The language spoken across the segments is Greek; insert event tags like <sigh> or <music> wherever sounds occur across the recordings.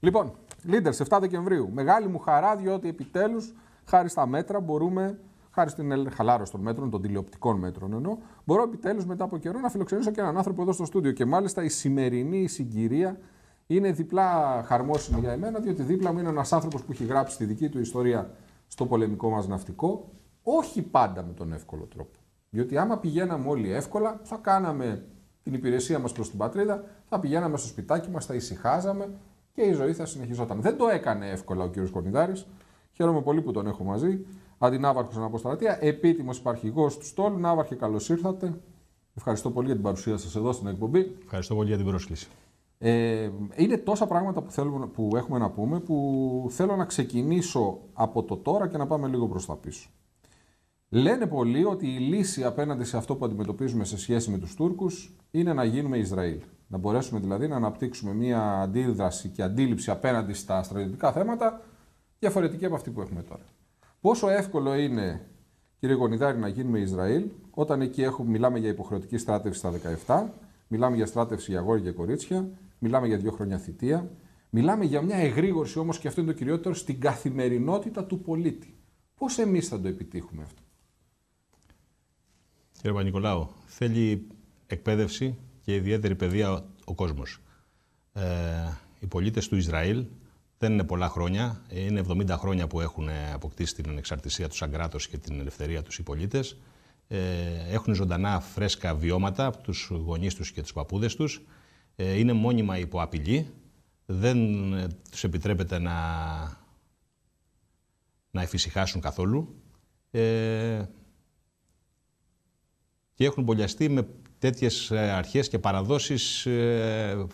Λοιπόν, Leaders, 7 Δεκεμβρίου. Μεγάλη μου χαρά, διότι επιτέλους, χάρη στα μέτρα, μπορούμε, χάρη στην χαλάρωση των μέτρων, των τηλεοπτικών μέτρων ενώ, μπορώ επιτέλους μετά από καιρό να φιλοξενήσω και έναν άνθρωπο εδώ στο στούντιο. Και μάλιστα η σημερινή συγκυρία είναι διπλά χαρμόσυνη για εμένα, διότι δίπλα μου είναι ένας άνθρωπος που έχει γράψει τη δική του ιστορία στο πολεμικό μας ναυτικό, όχι πάντα με τον εύκολο τρόπο. Διότι άμα πηγαίναμε όλοι εύκολα, θα κάναμε την υπηρεσία μας προς την πατρίδα, θα πηγαίναμε στο σπιτάκι μας, θα ησυχάζαμε, και η ζωή θα συνεχιζόταν. Δεν το έκανε εύκολα ο κ. Κορνιδάρη. Χαίρομαι πολύ που τον έχω μαζί. Αντινάβαρχος Αποστρατεία. επίτιμος υπαρχηγός του Στόλου. Ναύαρχε, καλώς ήρθατε. Ευχαριστώ πολύ για την παρουσία σας εδώ στην εκπομπή. Ευχαριστώ πολύ για την πρόσκληση. Ε, είναι τόσα πράγματα που, θέλουμε, που έχουμε να πούμε που θέλω να ξεκινήσω από το τώρα και να πάμε λίγο προς τα πίσω. Λένε πολλοί ότι η λύση απέναντι σε αυτό που αντιμετωπίζουμε σε σχέση με τους Τούρκους είναι να γίνουμε Ισραήλ. Να μπορέσουμε δηλαδή να αναπτύξουμε μια αντίδραση και αντίληψη απέναντι στα στρατιωτικά θέματα διαφορετική από αυτή που έχουμε τώρα. Πόσο εύκολο είναι, κύριε Γονιδάρη, να γίνουμε Ισραήλ, όταν εκεί έχουμε, μιλάμε για υποχρεωτική στράτευση στα 17, μιλάμε για στράτευση για αγόρια και κορίτσια, μιλάμε για δύο χρόνια θητεία, μιλάμε για μια εγρήγορση όμως, και αυτό είναι το κυριότερο, στην καθημερινότητα του πολίτη. Πώς εμείς θα το επιτύχουμε αυτό. Κύριε θέλει εκπαίδευση, και ιδιαίτερη παιδεία ο κόσμος. Ε, οι πολίτες του Ισραήλ δεν είναι πολλά χρόνια, είναι 70 χρόνια που έχουν ε, αποκτήσει την ανεξαρτησία τους σαν κράτος και την ελευθερία τους οι πολίτες. Ε, έχουν ζωντανά φρέσκα βιώματα από τους γονείς τους και τους παππούδες τους. Ε, είναι μόνιμα υπό απειλή. Δεν ε, τους επιτρέπεται να, να εφησυχάσουν καθόλου. Ε, και έχουν μπολιαστεί με τέτοιες ε, αρχές και παραδόσεις ε,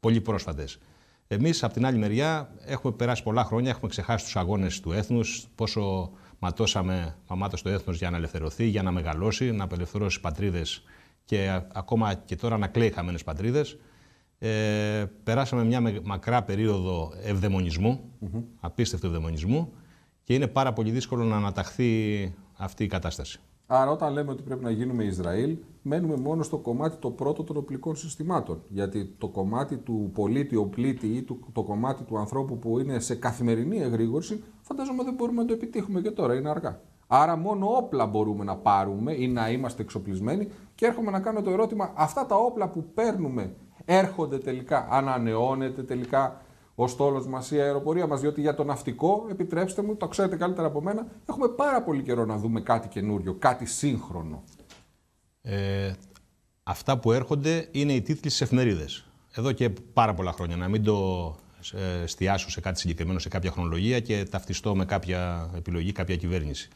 πολύ πρόσφατες. Εμείς, από την άλλη μεριά, έχουμε περάσει πολλά χρόνια, έχουμε ξεχάσει τους αγώνες του έθνους, πόσο ματώσαμε, μαμάτος το έθνος για να ελευθερωθεί, για να μεγαλώσει, να απελευθερώσει πατρίδες και ακόμα και τώρα να κλαίει χαμένες πατρίδες. Ε, περάσαμε μια μακρά περίοδο ευδαιμονισμού, mm-hmm. ευδαιμονισμού και είναι πάρα πολύ δύσκολο να αναταχθεί αυτή η κατάσταση. Άρα, όταν λέμε ότι πρέπει να γίνουμε Ισραήλ, μένουμε μόνο στο κομμάτι το πρώτο των οπλικών συστημάτων. Γιατί το κομμάτι του πολίτη, ο πλήτη ή το κομμάτι του ανθρώπου που είναι σε καθημερινή εγρήγορση, φαντάζομαι δεν μπορούμε να το επιτύχουμε και τώρα, είναι αργά. Άρα, μόνο όπλα μπορούμε να πάρουμε ή να είμαστε εξοπλισμένοι. Και έρχομαι να κάνω το ερώτημα, αυτά τα όπλα που παίρνουμε έρχονται τελικά, ανανεώνεται τελικά ο στόλος μας ή η αεροπορια μας. Διότι για το ναυτικό, επιτρέψτε μου, το ξέρετε καλύτερα από μένα, έχουμε πάρα πολύ καιρό να δούμε κάτι καινούριο, κάτι σύγχρονο. Ε, αυτά που έρχονται είναι οι τίτλοι στις εφημερίδες. Εδώ και πάρα πολλά χρόνια. Να μην το ε, εστιάσω σε κάτι συγκεκριμένο, σε κάποια χρονολογία και ταυτιστώ με κάποια επιλογή, κάποια κυβέρνηση.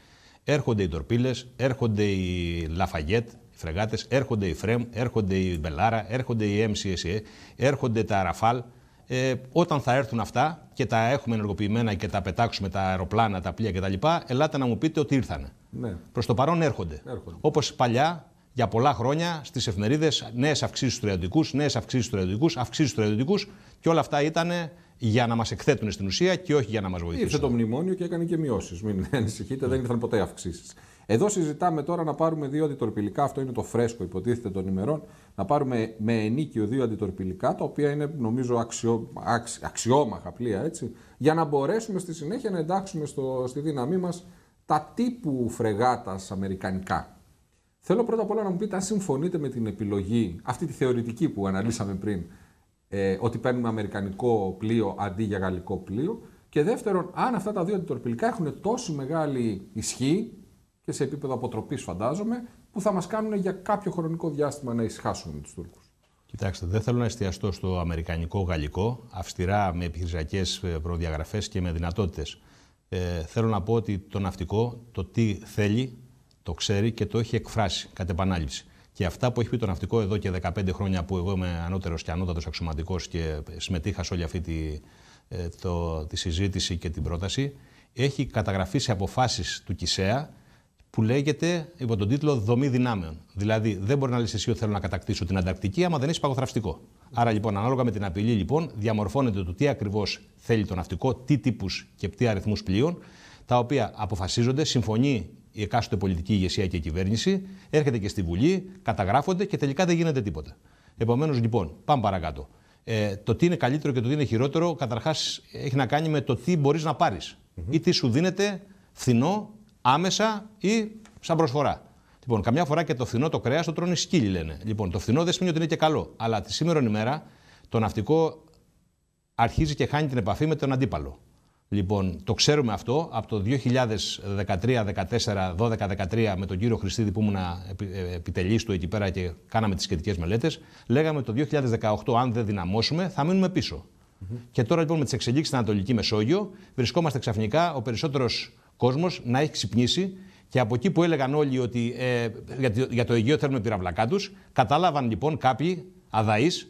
Έρχονται οι τορπίλες, έρχονται οι Λαφαγέτ, οι φρεγάτες, έρχονται οι Φρέμ, έρχονται οι Μπελάρα, έρχονται οι MCSE, έρχονται τα Ραφάλ ε, όταν θα έρθουν αυτά και τα έχουμε ενεργοποιημένα και τα πετάξουμε τα αεροπλάνα, τα πλοία κτλ., ελάτε να μου πείτε ότι ήρθαν. Ναι. Προς το παρόν έρχονται. έρχονται. Όπως παλιά, για πολλά χρόνια, στις εφημερίδες, νέες αυξήσεις του τριαντικού, νέες αυξήσεις του τριαντικού, αυξήσει του τριαντικού και όλα αυτά ήταν για να μας εκθέτουν στην ουσία και όχι για να μας βοηθήσουν. Ήρθε το μνημόνιο και έκανε και μειώσεις. Μην <laughs> ανησυχείτε, δεν ναι. ήρθαν ποτέ αυξήσεις. Εδώ συζητάμε τώρα να πάρουμε δύο αντιτορπιλικά. Αυτό είναι το φρέσκο, υποτίθεται των ημερών να πάρουμε με ενίκιο δύο αντιτορπιλικά, τα οποία είναι νομίζω αξιό, αξιόμαχα πλοία, έτσι, για να μπορέσουμε στη συνέχεια να εντάξουμε στο, στη δύναμή μας τα τύπου φρεγάτας αμερικανικά. Θέλω πρώτα απ' όλα να μου πείτε αν συμφωνείτε με την επιλογή, αυτή τη θεωρητική που αναλύσαμε πριν, ε, ότι παίρνουμε αμερικανικό πλοίο αντί για γαλλικό πλοίο. Και δεύτερον, αν αυτά τα δύο αντιτορπιλικά έχουν τόσο μεγάλη ισχύ και σε επίπεδο αποτροπής, φαντάζομαι, που θα μας κάνουν για κάποιο χρονικό διάστημα να ησυχάσουμε τους Τούρκους. Κοιτάξτε, δεν θέλω να εστιαστώ στο αμερικανικό-γαλλικό, αυστηρά με επιχειρησιακές ε, προδιαγραφές και με δυνατότητες. Ε, θέλω να πω ότι το ναυτικό το τι θέλει, το ξέρει και το έχει εκφράσει κατ' επανάληψη. Και αυτά που έχει πει το ναυτικό εδώ και 15 χρόνια που εγώ είμαι ανώτερος και ανώτατος αξιωματικός και συμμετείχα σε όλη αυτή τη, ε, το, τη συζήτηση και την πρόταση, έχει καταγραφεί σε αποφάσεις του ΚΙΣΕΑ που λέγεται υπό τον τίτλο Δομή δυνάμεων. Δηλαδή, δεν μπορεί να λες εσύ ότι θέλω να κατακτήσω την Ανταρκτική, άμα δεν έχει παγοθραυστικό. Άρα, λοιπόν, ανάλογα με την απειλή, λοιπόν, διαμορφώνεται το τι ακριβώς θέλει το ναυτικό, τι τύπους και τι αριθμούς πλοίων, τα οποία αποφασίζονται, συμφωνεί η εκάστοτε πολιτική ηγεσία και η κυβέρνηση, έρχεται και στη Βουλή, καταγράφονται και τελικά δεν γίνεται τίποτα. Επομένως, λοιπόν, πάμε παρακάτω. Ε, το τι είναι καλύτερο και το τι είναι χειρότερο, καταρχάς έχει να κάνει με το τι μπορείς να παρει ή τι σου δίνεται φθηνό άμεσα ή σαν προσφορά. Λοιπόν, καμιά φορά και το φθηνό το κρέας το τρώνε σκύλι, λένε. Λοιπόν, το φθηνό δεν σημαίνει ότι είναι και καλό. Αλλά τη σήμερα μέρα το ναυτικό αρχίζει και χάνει την επαφή με τον αντίπαλο. Λοιπόν, το ξέρουμε αυτό από το 2013, 14, 12, 13 με τον κύριο Χριστίδη που ήμουν ε, επιτελής του εκεί πέρα και κάναμε τις σχετικές μελέτες, Λέγαμε το 2018 αν δεν δυναμώσουμε θα μείνουμε Και τώρα λοιπόν με τις εξελίξεις στην Ανατολική Μεσόγειο βρισκόμαστε ξαφνικά ο περισσότερος κόσμος να έχει ξυπνήσει και από εκεί που έλεγαν όλοι ότι ε, για το Αιγαίο θέλουμε πυραυλακά τους, κατάλαβαν λοιπόν κάποιοι αδαείς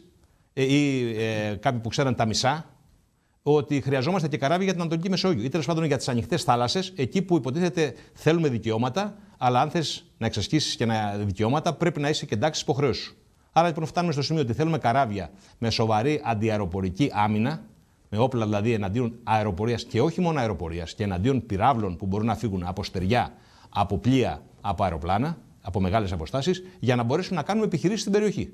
ε, ή ε, κάποιοι που ξέραν τα μισά, ότι χρειαζόμαστε και καράβια για την Ανατολική Μεσόγειο ή τέλος πάντων για τις ανοιχτές θάλασσες, εκεί που υποτίθεται θέλουμε δικαιώματα, αλλά αν θες να εξασκήσεις και να δικαιώματα, πρέπει να είσαι και εντάξει υποχρέωση. Άρα λοιπόν φτάνουμε στο σημείο ότι θέλουμε καράβια με σοβαρή αντιαεροπορική άμυνα, με όπλα δηλαδή εναντίον αεροπορίας και όχι μόνο αεροπορίας και εναντίον πυράβλων που μπορούν να φύγουν από στεριά, από πλοία, από αεροπλάνα, από μεγάλες αποστάσεις, για να μπορέσουν να κάνουμε επιχειρήσεις στην περιοχή.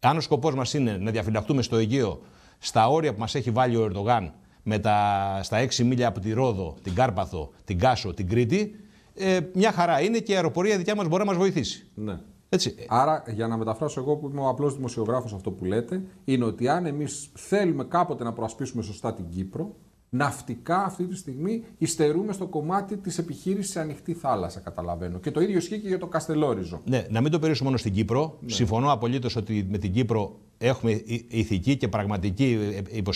Αν ο σκοπός μας είναι να διαφυλαχτούμε στο Αιγαίο στα όρια που μας έχει βάλει ο Ερντογάν με τα, στα 6 μίλια από τη Ρόδο, την Κάρπαθο, την Κάσο, την Κρήτη, ε, μια χαρά είναι και η αεροπορία δικιά μας μπορεί να μας βοηθήσει. Ναι. Έτσι. Άρα, για να μεταφράσω εγώ που είμαι ο απλός δημοσιογράφος, αυτό που λέτε είναι ότι αν εμείς θέλουμε κάποτε να προασπίσουμε σωστά την Κύπρο, ναυτικά αυτή τη στιγμή υστερούμε στο κομμάτι της επιχείρησης σε ανοιχτή θάλασσα, καταλαβαίνω. Και το ίδιο ισχύει και για το Καστελόριζο. Ναι, να μην το περιέσουμε μόνο στην Κύπρο. Ναι. Συμφωνώ απολύτως ότι με την Κύπρο έχουμε ηθική και πραγματική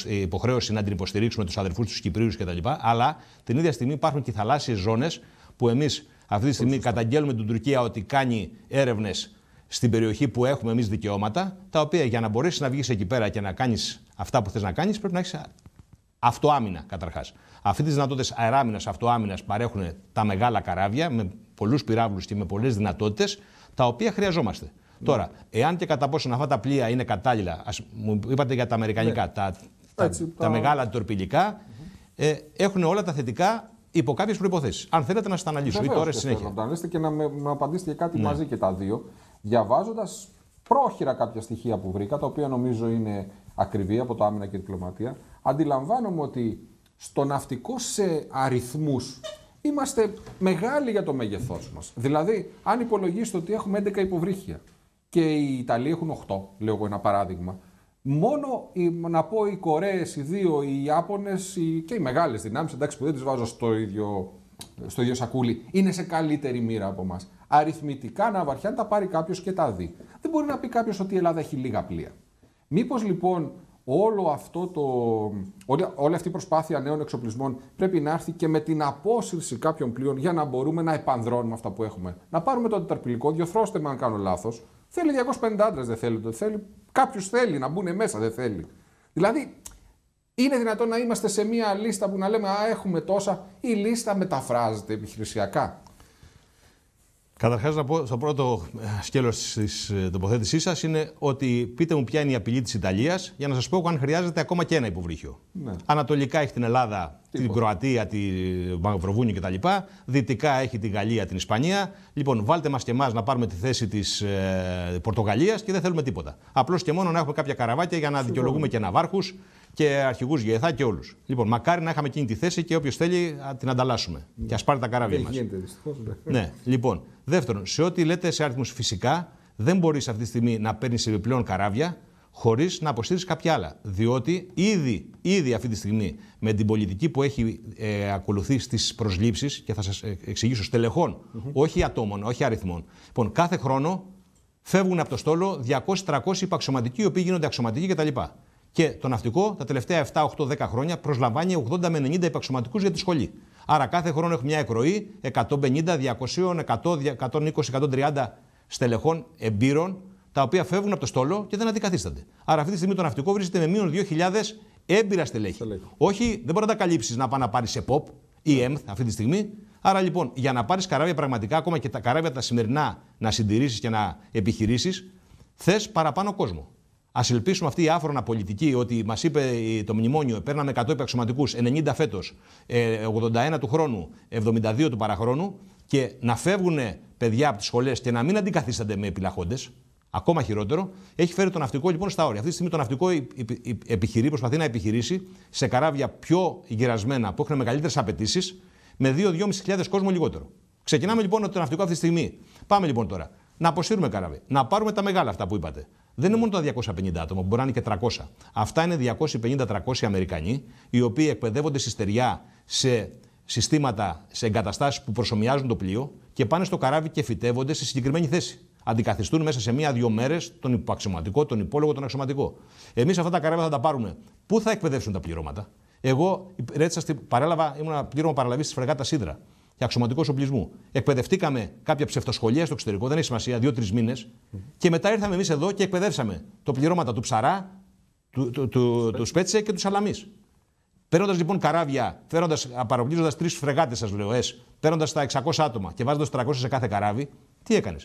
ε, ε, υποχρέωση να την υποστηρίξουμε τους αδερφούς τους Κυπρίους κτλ. Αλλά την ίδια στιγμή υπάρχουν και θαλάσσιες ζώνες που εμείς αυτή τη στιγμή καταγγέλουμε την Τουρκία ότι κάνει έρευνες στην περιοχή που έχουμε εμείς δικαιώματα, τα οποία για να μπορέσεις να βγεις εκεί πέρα και να κάνεις αυτά που θες να κάνεις, πρέπει να έχεις αυτοάμυνα καταρχάς. Αυτή τις δυνατότητες αεράμυνας, αυτοάμυνας παρέχουν τα μεγάλα καράβια με πολλούς πυράβλους και με πολλές δυνατότητες, τα οποία χρειαζόμαστε. Ναι. Τώρα, εάν και κατά πόσον αυτά τα πλοία είναι κατάλληλα, ας, μου είπατε για τα αμερικανικά, ναι. τα, μεγάλα ε, έχουν όλα τα θετικά Υπό κάποιες προποθέσει. Αν θέλετε να σας τα αναλύσω ή τώρα συνέχεια. Να τα αναλύσετε και να με, απαντήσετε και κάτι ναι. μαζί και τα δύο. Διαβάζοντας πρόχειρα κάποια στοιχεία που βρήκα, τα οποία νομίζω είναι ακριβή από το άμυνα και την διπλωματία, αντιλαμβάνομαι ότι στο ναυτικό σε αριθμούς είμαστε μεγάλοι για το μέγεθός μας. Δηλαδή, αν υπολογίσετε ότι έχουμε 11 υποβρύχια και οι Ιταλοί έχουν 8, λέω εγώ ένα παράδειγμα, Μόνο οι, να πω οι Κορέες, οι δύο, οι Ιάπωνες και οι μεγάλες δυνάμεις, εντάξει που δεν τις βάζω στο ίδιο, στο ίδιο σακούλι, είναι σε καλύτερη μοίρα από εμάς. Αριθμητικά να βαριά τα πάρει κάποιος και τα δει. Δεν μπορεί να πει κάποιος ότι η Ελλάδα έχει λίγα πλοία. Μήπως λοιπόν όλο αυτό το, όλη αυτή η προσπάθεια νέων εξοπλισμών πρέπει να έρθει και με την απόσυρση κάποιων πλοίων για να μπορούμε να επανδρώνουμε αυτά που έχουμε. Να πάρουμε το τετραπηλικό, διορθώστε με αν κάνω λάθος. Θέλει 250 άντρες, δεν θέλει το. Θέλει. Κάποιος θέλει να μπουν μέσα, δεν θέλει. Δηλαδή, είναι δυνατόν να είμαστε σε μια λίστα που να λέμε Α, έχουμε τόσα. Η λίστα μεταφράζεται επιχειρησιακά. Καταρχάς, να πω στο πρώτο ε, σκέλος της ε, τοποθέτησής σας είναι ότι πείτε μου ποια είναι η απειλή της Ιταλίας για να σας πω αν χρειάζεται ακόμα και ένα υποβρύχιο. Ναι. Ανατολικά έχει την Ελλάδα, την Κροατία, τη Μαυροβούνιο κτλ. Δυτικά έχει τη Γαλλία, την Ισπανία. Λοιπόν, βάλτε μας και εμάς να πάρουμε τη θέση της ε, Πορτογαλίας και δεν θέλουμε τίποτα. Απλώς και μόνο να έχουμε κάποια καραβάκια για να δικαιολογούμε και ναυάρχους και αρχηγούς ΓΕΘΑ και όλους. Λοιπόν, μακάρι να είχαμε εκείνη τη θέση και όποιος θέλει την ανταλλάσσουμε. Ναι. Και ας πάρει τα καράβια μα. Ναι. ναι, λοιπόν. Δεύτερον, σε ό,τι λέτε σε αριθμούς φυσικά, δεν μπορείς αυτή τη στιγμή να παίρνεις επιπλέον καράβια χωρίς να αποστήρει κάποια άλλα. Διότι ήδη, ήδη αυτή τη στιγμή με την πολιτική που έχει ε, ακολουθεί στις προσλήψεις, και θα σας ε, εξηγήσω όχι ατόμων, όχι αριθμών. Λοιπόν, κάθε χρόνο φεύγουν από το στόλο 200-300 υπαξιωματικοί, οι οποίοι γίνονται αξιωματικοί κτλ. Και το ναυτικό τα τελευταία 7, 8, 10 χρόνια προσλαμβάνει 80 με 90 υπαξιωματικούς για τη σχολή. Άρα κάθε χρόνο έχουμε μια εκροή 150, 200, 100, 120, 130 στελεχών εμπειρών, τα οποία φεύγουν από το στόλο και δεν αντικαθίστανται. Άρα αυτή τη στιγμή το ναυτικό βρίσκεται με μείον 2.000 έμπειρα στελέχη. Όχι, δεν μπορεί να τα καλύψεις να πάει να πάρεις σε ή ΕΜΘ αυτή τη στιγμή. Άρα λοιπόν, για να πάρεις καράβια πραγματικά, ακόμα και τα καράβια τα σημερινά, να συντηρήσεις και να επιχειρήσεις, θες παραπάνω κόσμο. Ας ελπίσουμε αυτή η άφρονα πολιτική ότι μας είπε ε, το μνημόνιο, παίρναμε 100 υπαξιωματικού, 90 φέτο, 81 του χρόνου, 72 του παραχρόνου, και να φεύγουν παιδιά από τις σχολές και να μην αντικαθίστανται με επιλαχόντες. Ακόμα χειρότερο, έχει φέρει το ναυτικό λοιπόν στα όρια. Αυτή τη στιγμή το ναυτικό επιχειρεί, προσπαθεί να επιχειρήσει σε καράβια πιο γυρασμένα, που έχουν μεγαλύτερες απαιτήσεις, με 2-2.500 κόσμο λιγότερο. Ξεκινάμε λοιπόν το ναυτικό αυτή τη στιγμή. Πάμε λοιπόν τώρα. Να αποσύρουμε καράβι. Να πάρουμε τα μεγάλα αυτά που είπατε δεν είναι μόνο τα 250 άτομα, μπορεί να είναι και 300. Αυτά είναι 250-300 Αμερικανοί, οι οποίοι εκπαιδεύονται στη στεριά σε συστήματα, σε εγκαταστάσεις που προσωμιάζουν το πλοίο και πάνε στο καράβι και φυτεύονται σε συγκεκριμένη θέση. Αντικαθιστούν μέσα σε μία-δύο μέρες τον υποαξιωματικό, τον υπόλογο, τον αξιωματικό. Εμείς αυτά τα καράβια θα τα πάρουμε. Πού θα εκπαιδεύσουν τα πληρώματα. Εγώ ρέτσα, παρέλαβα, ήμουν πλήρωμα παραλαβής τη φρεγάτα Σίδρα αξιωματικός οπλισμού. Εκπαιδευτήκαμε κάποια ψευτοσχολεία στο εξωτερικό, δεν έχει σημασία, δύο-τρει μήνες. Και μετά ήρθαμε εμείς εδώ και εκπαιδεύσαμε το πληρώματα του ψαρά, του, του, του, του Σπέτσε και τους Σαλαμή. Παίρνοντας λοιπόν καράβια, παροπλίζοντα τρεις φρεγάτες, σας λέω, εσ, παίρνοντας τα 600 άτομα και βάζοντας 300 σε κάθε καράβι, τι έκανες.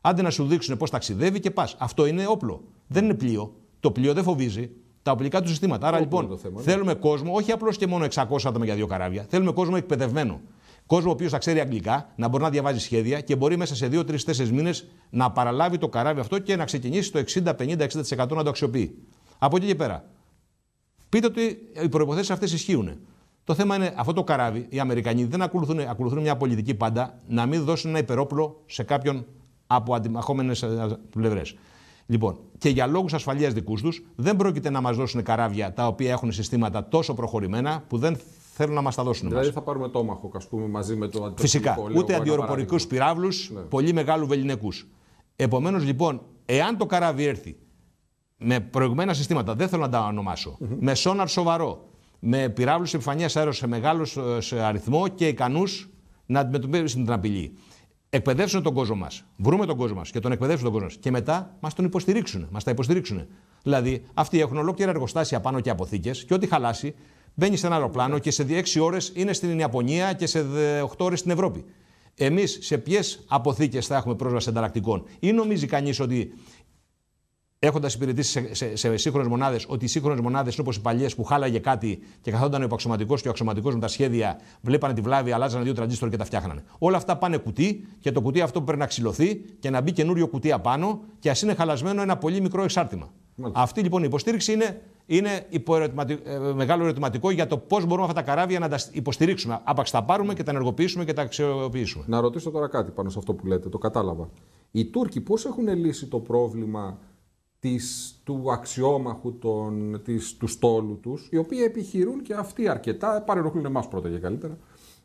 Άντε να σου δείξουν πώς ταξιδεύει και πας. Αυτό είναι όπλο. Δεν είναι πλοίο. Το πλοίο δεν φοβίζει τα οπλικά του συστήματα. Άρα λοιπόν θέμα, ναι. θέλουμε κόσμο, όχι απλώς και μόνο 600 άτομα για δύο καράβια. Θέλουμε κόσμο εκπαιδευμένο. Κόσμο ο οποίος θα ξέρει αγγλικά, να μπορεί να διαβάζει σχέδια και μπορεί μέσα σε 2, 3, 4 μήνες να παραλάβει το καράβι αυτό και να ξεκινήσει το 60, 50, 60% να το αξιοποιεί. Από εκεί και πέρα. Πείτε ότι οι προποθέσει αυτέ ισχύουν. Το θέμα είναι αυτό το καράβι. Οι Αμερικανοί δεν ακολουθούν, ακολουθούν μια πολιτική πάντα να μην δώσουν ένα υπερόπλο σε κάποιον από αντιμαχόμενες ε, ε, πλευρές. Λοιπόν, και για λόγους ασφαλείας δικούς τους δεν πρόκειται να μας δώσουν καράβια τα οποία έχουν συστήματα τόσο προχωρημένα που δεν θέλουν να μας τα δώσουν. Δηλαδή μας. θα πάρουμε το όμαχο ας πούμε, μαζί με το Φυσικά. Ούτε αντιοροπορικού πυράβλους, ναι. πολύ μεγάλου βεληνικούς. Επομένως λοιπόν, εάν το καράβι έρθει με προηγμένα συστήματα, δεν θέλω να τα ονομάσω, mm-hmm. με σόναρ σοβαρό, με πυράβλους επιφανία αέρος σε μεγάλο αριθμό και ικανούς να αντιμετωπίσουν την απειλή. Εκπαιδεύσουν τον κόσμο μας. Βρούμε τον κόσμο μας και τον εκπαιδεύσουν τον κόσμο μας. Και μετά μας τον υποστηρίξουν. Μας τα υποστηρίξουν. Δηλαδή, αυτοί έχουν ολόκληρα εργοστάσια πάνω και αποθήκες και ό,τι χαλάσει Μπαίνεις σε ένα αεροπλάνο και σε 6 ώρες είναι στην Ιαπωνία και σε 8 ώρες στην Ευρώπη. Εμείς σε ποιες αποθήκες θα έχουμε πρόσβαση ανταλλακτικών, ή νομίζει κανείς ότι έχοντας υπηρετήσει σε, σε, σε σύγχρονες μονάδες, ότι οι σύγχρονες μονάδες είναι όπως οι παλιές που χάλαγε κάτι και καθόταν ο υπαξιωματικό και ο αξιωματικό με τα σχέδια, βλέπανε τη βλάβη, αλλάζανε δύο τραντζίστρο και τα φτιάχνανε. Όλα αυτά πάνε κουτί και το κουτί αυτό πρέπει να ξυλωθεί και να μπει καινούριο κουτί απάνω και ας είναι χαλασμένο ένα πολύ μικρό εξάρτημα. Αυτή λοιπόν η υποστήριξη είναι είναι ε, μεγάλο ερωτηματικό για το πώς μπορούμε αυτά τα καράβια να τα υποστηρίξουμε. Άπαξ τα πάρουμε και τα ενεργοποιήσουμε και τα αξιοποιήσουμε. Να ρωτήσω τώρα κάτι πάνω σε αυτό που λέτε, το κατάλαβα. Οι Τούρκοι πώς έχουν λύσει το πρόβλημα της, του αξιόμαχου της, του στόλου τους, οι οποίοι επιχειρούν και αυτοί αρκετά, παρενοχλούν εμάς πρώτα και καλύτερα.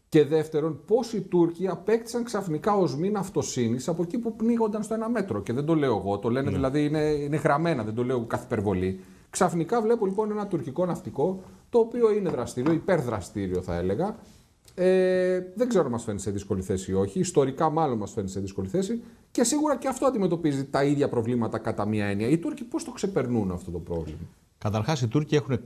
Και δεύτερον, πώς οι Τούρκοι απέκτησαν ξαφνικά ως μήνα αυτοσύνης από εκεί που πνίγονταν στο ένα μέτρο. Και δεν το λέω εγώ, το λένε ναι. δηλαδή είναι, είναι γραμμένα, δεν το λέω καθ' υπερβολή. Ξαφνικά βλέπω λοιπόν ένα τουρκικό ναυτικό, το οποίο είναι δραστήριο, υπερδραστήριο θα έλεγα. Ε, δεν ξέρω αν μας φαίνει σε δύσκολη θέση ή όχι. Ιστορικά, μάλλον μας φαίνει σε δύσκολη θέση. Και σίγουρα και αυτό αντιμετωπίζει τα ίδια προβλήματα κατά μία έννοια. Οι Τούρκοι πώς το ξεπερνούν αυτό το πρόβλημα. Καταρχάς, οι Τούρκοι έχουν,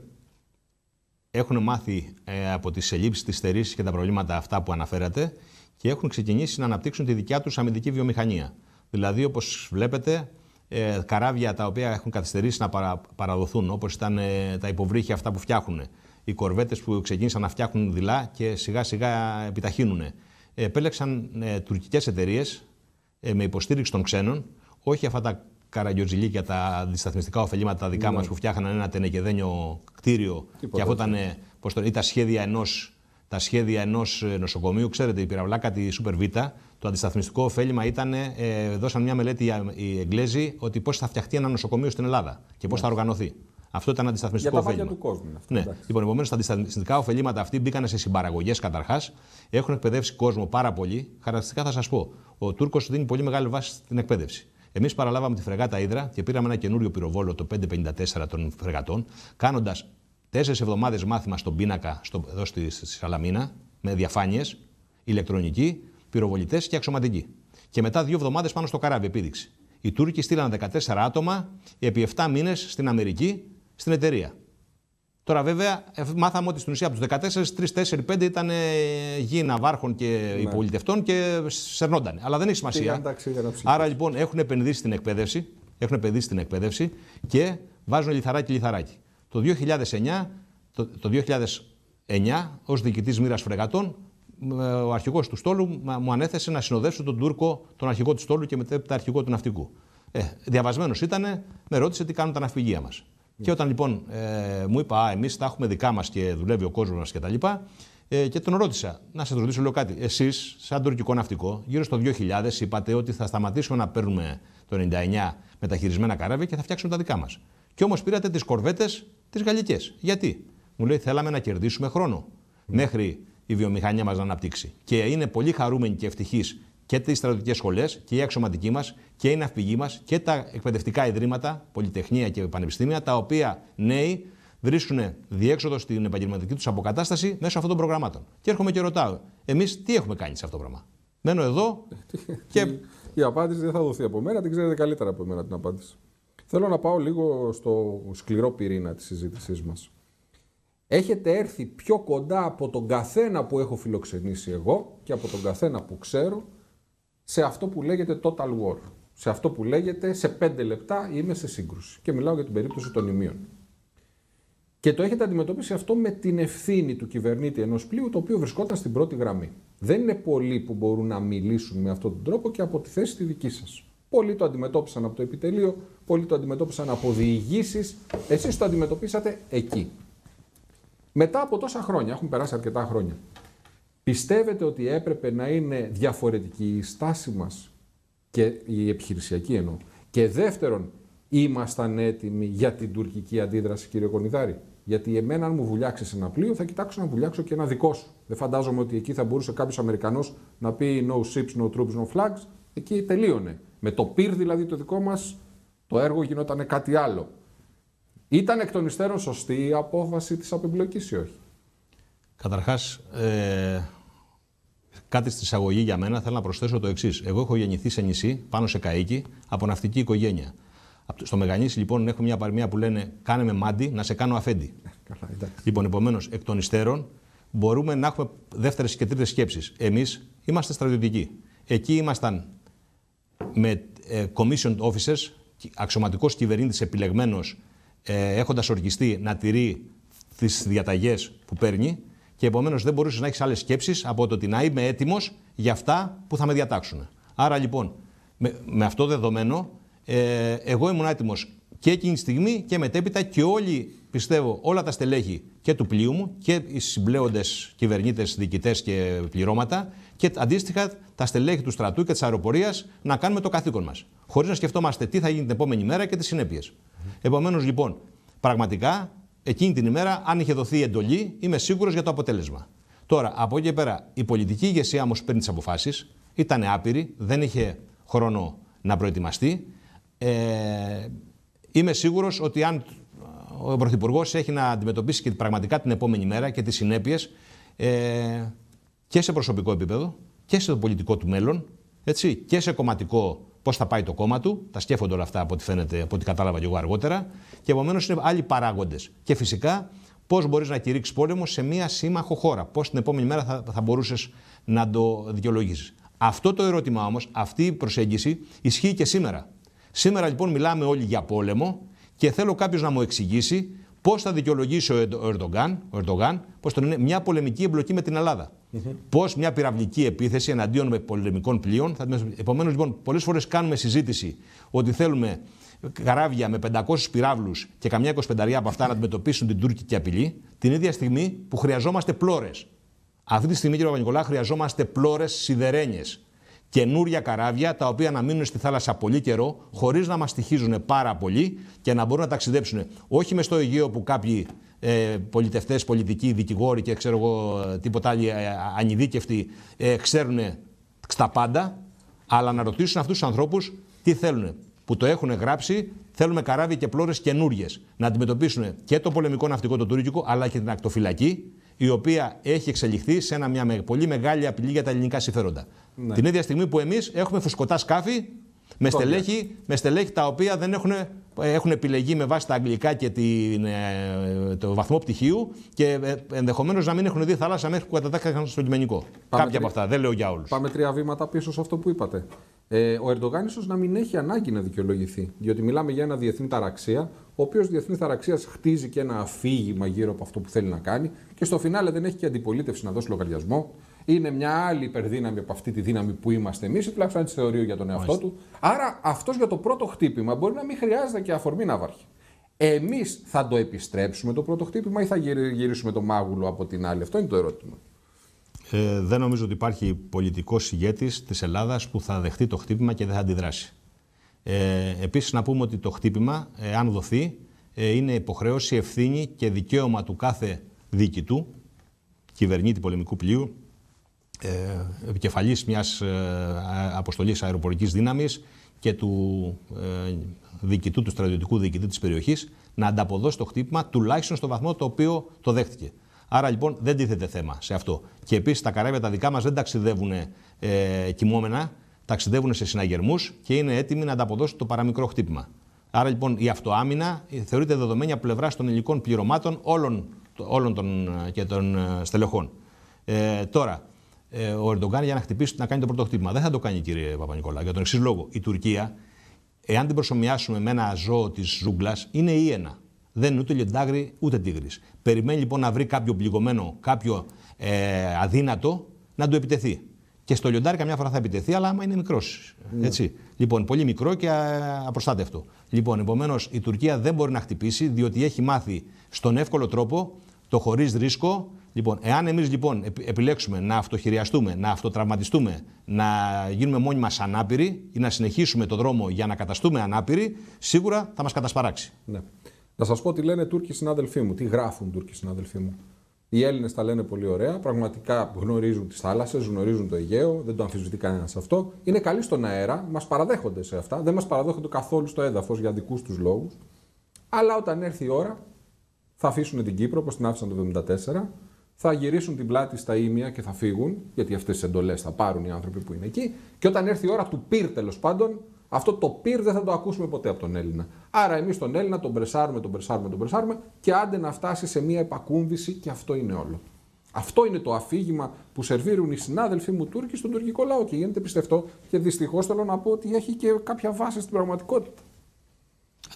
έχουν μάθει ε, από τις ελλείψεις, τις στερήσεις και τα προβλήματα αυτά που αναφέρατε και έχουν ξεκινήσει να αναπτύξουν τη δικιά τους αμυντική βιομηχανία. Δηλαδή, όπως βλέπετε, ε, καράβια τα οποία έχουν καθυστερήσει να παραδοθούν, όπως ήταν ε, τα υποβρύχια αυτά που φτιάχνουν, οι κορβέτες που ξεκίνησαν να φτιάχνουν δειλά και σιγά σιγά επιταχύνουν. Επέλεξαν ε, τουρκικές εταιρείες ε, με υποστήριξη των ξένων, όχι αυτά τα και τα δισταθμιστικά ωφελήματα τα δικά ναι. μας που φτιάχναν ένα τενεκεδένιο κτίριο και αυτό ήταν ή τα σχέδια ενό τα σχέδια ενός νοσοκομείου. Ξέρετε, τα σχεδια ενο τα σχεδια νοσοκομειου ξερετε η πυραυλακα τη Σούπερ Β, το αντισταθμιστικό ωφέλιμα ήταν, ε, δώσαν μια μελέτη οι Εγγλέζοι, ότι πώς θα φτιαχτεί ένα νοσοκομείο στην Ελλάδα και πώς θα ναι. οργανωθεί. Αυτό ήταν αντισταθμιστικό ωφέλιμα. Για τα ωφέλιμα. του κόσμου. Αυτό, ναι. Λοιπόν, επομένως, τα αντισταθμιστικά ωφελήματα αυτοί μπήκαν σε συμπαραγωγές καταρχάς. Έχουν εκπαιδεύσει κόσμο πάρα πολύ. Χαρακτηριστικά θα σας πω: Ο Τούρκος δίνει πολύ μεγάλη βάση στην εκπαίδευση. Εμείς παραλάβαμε τη φρεγάτα Ήδρα και πήραμε ένα καινούριο πυροβόλο το 554 των φρεγατών, κάνοντας τέσσερις εβδομάδες μάθημα στον πίνακα στο, εδώ στη, στη Σαλαμίνα με διαφάνειες ηλεκτρονική πυροβολητές και αξιωματικοί. Και μετά δύο εβδομάδες πάνω στο καράβι επίδειξη. Οι Τούρκοι στείλαν 14 άτομα επί 7 μήνες στην Αμερική, στην εταιρεία. Τώρα, βέβαια, μάθαμε ότι στην ουσία από τους 14, 3, 4, 5 ήταν ε, γη ναυάρχων και ναι. υπολιτευτών και σερνόταν. Αλλά δεν έχει σημασία. Άρα λοιπόν έχουν επενδύσει στην εκπαίδευση, έχουν επενδύσει στην εκπαίδευση και βάζουν λιθαράκι λιθαράκι. Το 2009, το, το 2009 ως διοικητής μοίρας φρεγατών ε, ο αρχηγός του στόλου μου ανέθεσε να συνοδεύσω τον Τούρκο, τον αρχηγό του στόλου και μετέπειτα αρχηγό του ναυτικού. Ε, Διαβασμένος ήταν, με ρώτησε τι κάνουν τα ναυπηγεία μας. Και όταν λοιπόν ε, μου είπα, Α, εμείς τα έχουμε δικά μας και δουλεύει ο κόσμος μας κτλ. Ε, και τον ρώτησα, να σας ρωτήσω λίγο κάτι. Εσείς, σαν τουρκικό ναυτικό, γύρω στο 2000 είπατε ότι θα σταματήσουμε να παίρνουμε το 99 μεταχειρισμένα καράβια και θα φτιάξουμε τα δικά μας. Και όμως πήρατε τις κορβέτες τις γαλλικές. Γιατί, μου λέει, θέλαμε να κερδίσουμε χρόνο. Μέχρι η βιομηχανία μας να αναπτύξει. Και είναι πολύ χαρούμενοι και ευτυχείς και τις στρατιωτικές σχολές και οι αξιωματικοί μας και οι ναυπηγοί μας και τα εκπαιδευτικά ιδρύματα, πολυτεχνία και πανεπιστήμια, τα οποία νέοι βρίσκουν διέξοδο στην επαγγελματική τους αποκατάσταση μέσω αυτών των προγραμμάτων. Και έρχομαι και ρωτάω, εμείς τι έχουμε κάνει σε αυτό το πράγμα. Μένω εδώ <laughs> και. Η απάντηση δεν θα δοθεί από μένα, την ξέρετε καλύτερα από μένα την απάντηση. Θέλω να πάω λίγο στο σκληρό πυρήνα της συζήτησής μας έχετε έρθει πιο κοντά από τον καθένα που έχω φιλοξενήσει εγώ και από τον καθένα που ξέρω σε αυτό που λέγεται total war. Σε αυτό που λέγεται σε πέντε λεπτά είμαι σε σύγκρουση. Και μιλάω για την περίπτωση των ημείων. Και το έχετε αντιμετωπίσει αυτό με την ευθύνη του κυβερνήτη ενός πλοίου, το οποίο βρισκόταν στην πρώτη γραμμή. Δεν είναι πολλοί που μπορούν να μιλήσουν με αυτόν τον τρόπο και από τη θέση τη δική σας. Πολλοί το αντιμετώπισαν από το επιτελείο, πολλοί το αντιμετώπισαν από διηγήσεις. Εσείς το αντιμετωπίσατε εκεί. Μετά από τόσα χρόνια, έχουν περάσει αρκετά χρόνια, πιστεύετε ότι έπρεπε να είναι διαφορετική η στάση μας και η επιχειρησιακή εννοώ. Και δεύτερον, ήμασταν έτοιμοι για την τουρκική αντίδραση, κύριε Κονιδάρη. Γιατί εμένα, αν μου βουλιάξεις ένα πλοίο, θα κοιτάξω να βουλιάξω και ένα δικό σου. Δεν φαντάζομαι ότι εκεί θα μπορούσε κάποιος Αμερικανός να πει no ships, no troops, no flags. Εκεί τελείωνε. Με το πυρ δηλαδή το δικό μας, το έργο γινόταν κάτι άλλο. Ήταν εκ των υστέρων σωστή η απόφαση της απεμπλοκής ή όχι. Καταρχάς, ε, κάτι στην εισαγωγή για μένα θέλω να προσθέσω το εξής. Εγώ έχω γεννηθεί σε νησί, πάνω σε καίκι, από ναυτική οικογένεια. Στο Μεγανήσι λοιπόν έχω μια παροιμία που λένε «Κάνε με μάντι, να σε κάνω αφέντη». <laughs> Καλά, λοιπόν, επομένως, εκ των υστέρων μπορούμε να έχουμε δεύτερες και τρίτες σκέψεις. Εμείς είμαστε στρατιωτικοί. Εκεί ήμασταν με ε, commissioned officers, αξιωματικός κυβερνήτης επιλεγμένος ε, έχοντας οργιστεί να τηρεί τις διαταγές που παίρνει και επομένως δεν μπορούσε να έχεις άλλες σκέψεις από το ότι να είμαι έτοιμος για αυτά που θα με διατάξουν. Άρα λοιπόν, με, με αυτό δεδομένο, ε, εγώ ήμουν έτοιμος και εκείνη τη στιγμή και μετέπειτα και όλοι, πιστεύω, όλα τα στελέχη και του πλοίου μου και οι συμπλέοντες κυβερνήτες, διοικητές και πληρώματα και αντίστοιχα τα στελέχη του στρατού και της αεροπορίας να κάνουμε το καθήκον μας. Χωρίς να σκεφτόμαστε τι θα γίνει την επόμενη μέρα και τις συνέπειες. Επομένως, λοιπόν, πραγματικά εκείνη την ημέρα, αν είχε δοθεί εντολή, είμαι σίγουρος για το αποτέλεσμα. Τώρα, από εκεί πέρα, η πολιτική ηγεσία όμως παίρνει τις αποφάσεις. Ήταν άπειρη, δεν είχε χρόνο να προετοιμαστεί. Ε, είμαι σίγουρος ότι αν ο Πρωθυπουργός έχει να αντιμετωπίσει και πραγματικά την επόμενη μέρα και τις συνέπειες ε, και σε προσωπικό επίπεδο και σε το πολιτικό του μέλλον έτσι, και σε κομματικό πώς θα πάει το κόμμα του. Τα σκέφτονται όλα αυτά από ό,τι φαίνεται, από ό,τι κατάλαβα και εγώ αργότερα. Και επομένως είναι άλλοι παράγοντες. Και φυσικά πώς μπορείς να κηρύξεις πόλεμο σε μία σύμμαχο χώρα. Πώς την επόμενη μέρα θα, θα μπορούσες να το δικαιολογήσεις. Αυτό το ερώτημα όμως, αυτή η προσέγγιση ισχύει και σήμερα. Σήμερα λοιπόν μιλάμε όλοι για πόλεμο και θέλω κάποιος να μου εξηγήσει Πώς θα δικαιολογήσει ο Ερντογάν, ο Ερντογάν πώς τον είναι, μια πολεμική εμπλοκή με την Ελλάδα. Mm Πώς μια πυραυλική επίθεση εναντίον με πολεμικών πλοίων. Θα... Επομένως, λοιπόν, πολλές φορές κάνουμε συζήτηση ότι θέλουμε καράβια με 500 πυράβλους και καμιά 25 από αυτά να αντιμετωπίσουν την τουρκική απειλή, την ίδια στιγμή που χρειαζόμαστε πλώρες. Αυτή τη στιγμή, κύριε Παπα-Νικολά, χρειαζόμαστε πλώρες σιδερένιες καινούρια καράβια τα οποία να μείνουν στη θάλασσα πολύ καιρό, χωρίς να μας στοιχίζουν πάρα πολύ και να μπορούν να ταξιδέψουν όχι μες στο Αιγαίο που κάποιοι ε, πολιτευτές, πολιτικοί, δικηγόροι και ξέρω εγώ ε, τίποτα άλλοι ε, ανειδίκευτοι ε, ξέρουν στα πάντα, αλλά να ρωτήσουν αυτούς τους ανθρώπους τι θέλουν. Που το έχουν γράψει, θέλουμε καράβια και πλώρες καινούριες. Να αντιμετωπίσουν και το πολεμικό ναυτικό το τουρκικό, αλλά και την ακτοφυλακή η οποία έχει εξελιχθεί σε ένα, μια πολύ μεγάλη απειλή για τα ελληνικά συμφέροντα. Ναι. Την ίδια στιγμή που εμείς έχουμε φουσκωτά σκάφη με στελέχη, με στελέχη τα οποία δεν έχουν, έχουν επιλεγεί με βάση τα αγγλικά και την, ε, το βαθμό πτυχίου και ε, ενδεχομένως να μην έχουν δει θάλασσα μέχρι που κατατάχθηκαν στο λιμενικό. Κάποια από αυτά, δεν λέω για όλους. Πάμε τρία βήματα πίσω σε αυτό που είπατε. Ε, ο Ερντογάν ίσως να μην έχει ανάγκη να δικαιολογηθεί, διότι μιλάμε για ένα διεθνή ταραξία, ο οποίος διεθνής ταραξίας χτίζει και ένα αφήγημα γύρω από αυτό που θέλει να κάνει και στο φινάλε δεν έχει και αντιπολίτευση να δώσει λογαριασμό. Είναι μια άλλη υπερδύναμη από αυτή τη δύναμη που είμαστε εμείς, τουλάχιστον έτσι θεωρεί για τον εαυτό του. Άρα αυτός για το πρώτο χτύπημα μπορεί να μην χρειάζεται και αφορμή να βαρχεί. Εμείς θα το επιστρέψουμε το πρώτο χτύπημα ή θα γυρίσουμε το μάγουλο από την άλλη. Αυτό είναι το ερώτημα. Ε, δεν νομίζω ότι υπάρχει πολιτικός ηγέτης της Ελλάδας που θα δεχτεί το χτύπημα και δεν θα αντιδράσει. Ε, Επίσης, να πούμε ότι το χτύπημα, ε, αν δοθεί, ε, είναι υποχρέωση, ευθύνη και δικαίωμα του κάθε διοικητού, κυβερνήτη πολεμικού πλοίου, ε, επικεφαλής μιας ε, αποστολής αεροπορικής δύναμης και του ε, διοικητού, του στρατιωτικού διοικητή της περιοχής, να ανταποδώσει το χτύπημα τουλάχιστον στο βαθμό το οποίο το δέχτηκε. Άρα λοιπόν δεν τίθεται θέμα σε αυτό. Και επίσης τα καράβια τα δικά μας δεν ταξιδεύουν ε, κοιμόμενα, ταξιδεύουν σε συναγερμούς και είναι έτοιμοι να ανταποδώσουν το παραμικρό χτύπημα. Άρα λοιπόν η αυτοάμυνα θεωρείται δεδομένη από πλευράς των ελληνικών πληρωμάτων όλων, όλων των, ε, και των ε, στελεχών. Ε, τώρα, ε, ο Ερντογκάν για να χτυπήσει να κάνει το πρώτο χτύπημα. Δεν θα το κάνει, κύριε Παπα-Νικολά, για τον εξής λόγο. Η Τουρκία, εάν την προσωμιάσουμε με ένα ζώο της ζούγκλας, είναι ή ένα. Δεν είναι ούτε λιοντάγρι ούτε τίγρης. Περιμένει λοιπόν να βρει κάποιο πληγωμένο, κάποιο ε, αδύνατο να του επιτεθεί. Και στο λιοντάρι καμιά φορά θα επιτεθεί, αλλά άμα είναι μικρός. Ναι. Λοιπόν, πολύ μικρό και απροστάτευτο. Λοιπόν, επομένως η Τουρκία δεν μπορεί να χτυπήσει, διότι έχει μάθει στον εύκολο τρόπο, το χωρίς ρίσκο. Λοιπόν, εάν εμείς λοιπόν επιλέξουμε να αυτοχειριαστούμε, να αυτοτραυματιστούμε, να γίνουμε μόνοι μα ανάπηροι ή να συνεχίσουμε το δρόμο για να καταστούμε ανάπηροι, σίγουρα θα μας κατασπαράξει. Ναι. Να σας πω τι λένε Τούρκοι συνάδελφοί μου, τι γράφουν Τούρκοι συνάδελφοί μου. Οι Έλληνες τα λένε πολύ ωραία, πραγματικά γνωρίζουν τις θάλασσες, γνωρίζουν το Αιγαίο, δεν το αμφισβητεί κανένας αυτό. Είναι καλοί στον αέρα, μας παραδέχονται σε αυτά, δεν μας παραδέχονται καθόλου στο έδαφος για δικούς τους λόγους. Αλλά όταν έρθει η ώρα, θα αφήσουν την Κύπρο όπως την άφησαν το 1974, θα γυρίσουν την πλάτη στα ίμια και θα φύγουν, γιατί αυτές τις εντολές θα πάρουν οι άνθρωποι που είναι εκεί. Και όταν έρθει η ώρα του πυρ τέλος πάντων, αυτό το πυρ δεν θα το ακούσουμε ποτέ από τον Έλληνα. Άρα εμείς τον Έλληνα τον πρεσάρουμε, τον πρεσάρουμε, τον πρεσάρουμε και άντε να φτάσει σε μια επακούμβηση και αυτό είναι όλο. Αυτό είναι το αφήγημα που σερβίρουν οι συνάδελφοί μου Τούρκοι στον τουρκικό λαό και γίνεται πιστευτό και δυστυχώς θέλω να πω ότι έχει και κάποια βάση στην πραγματικότητα.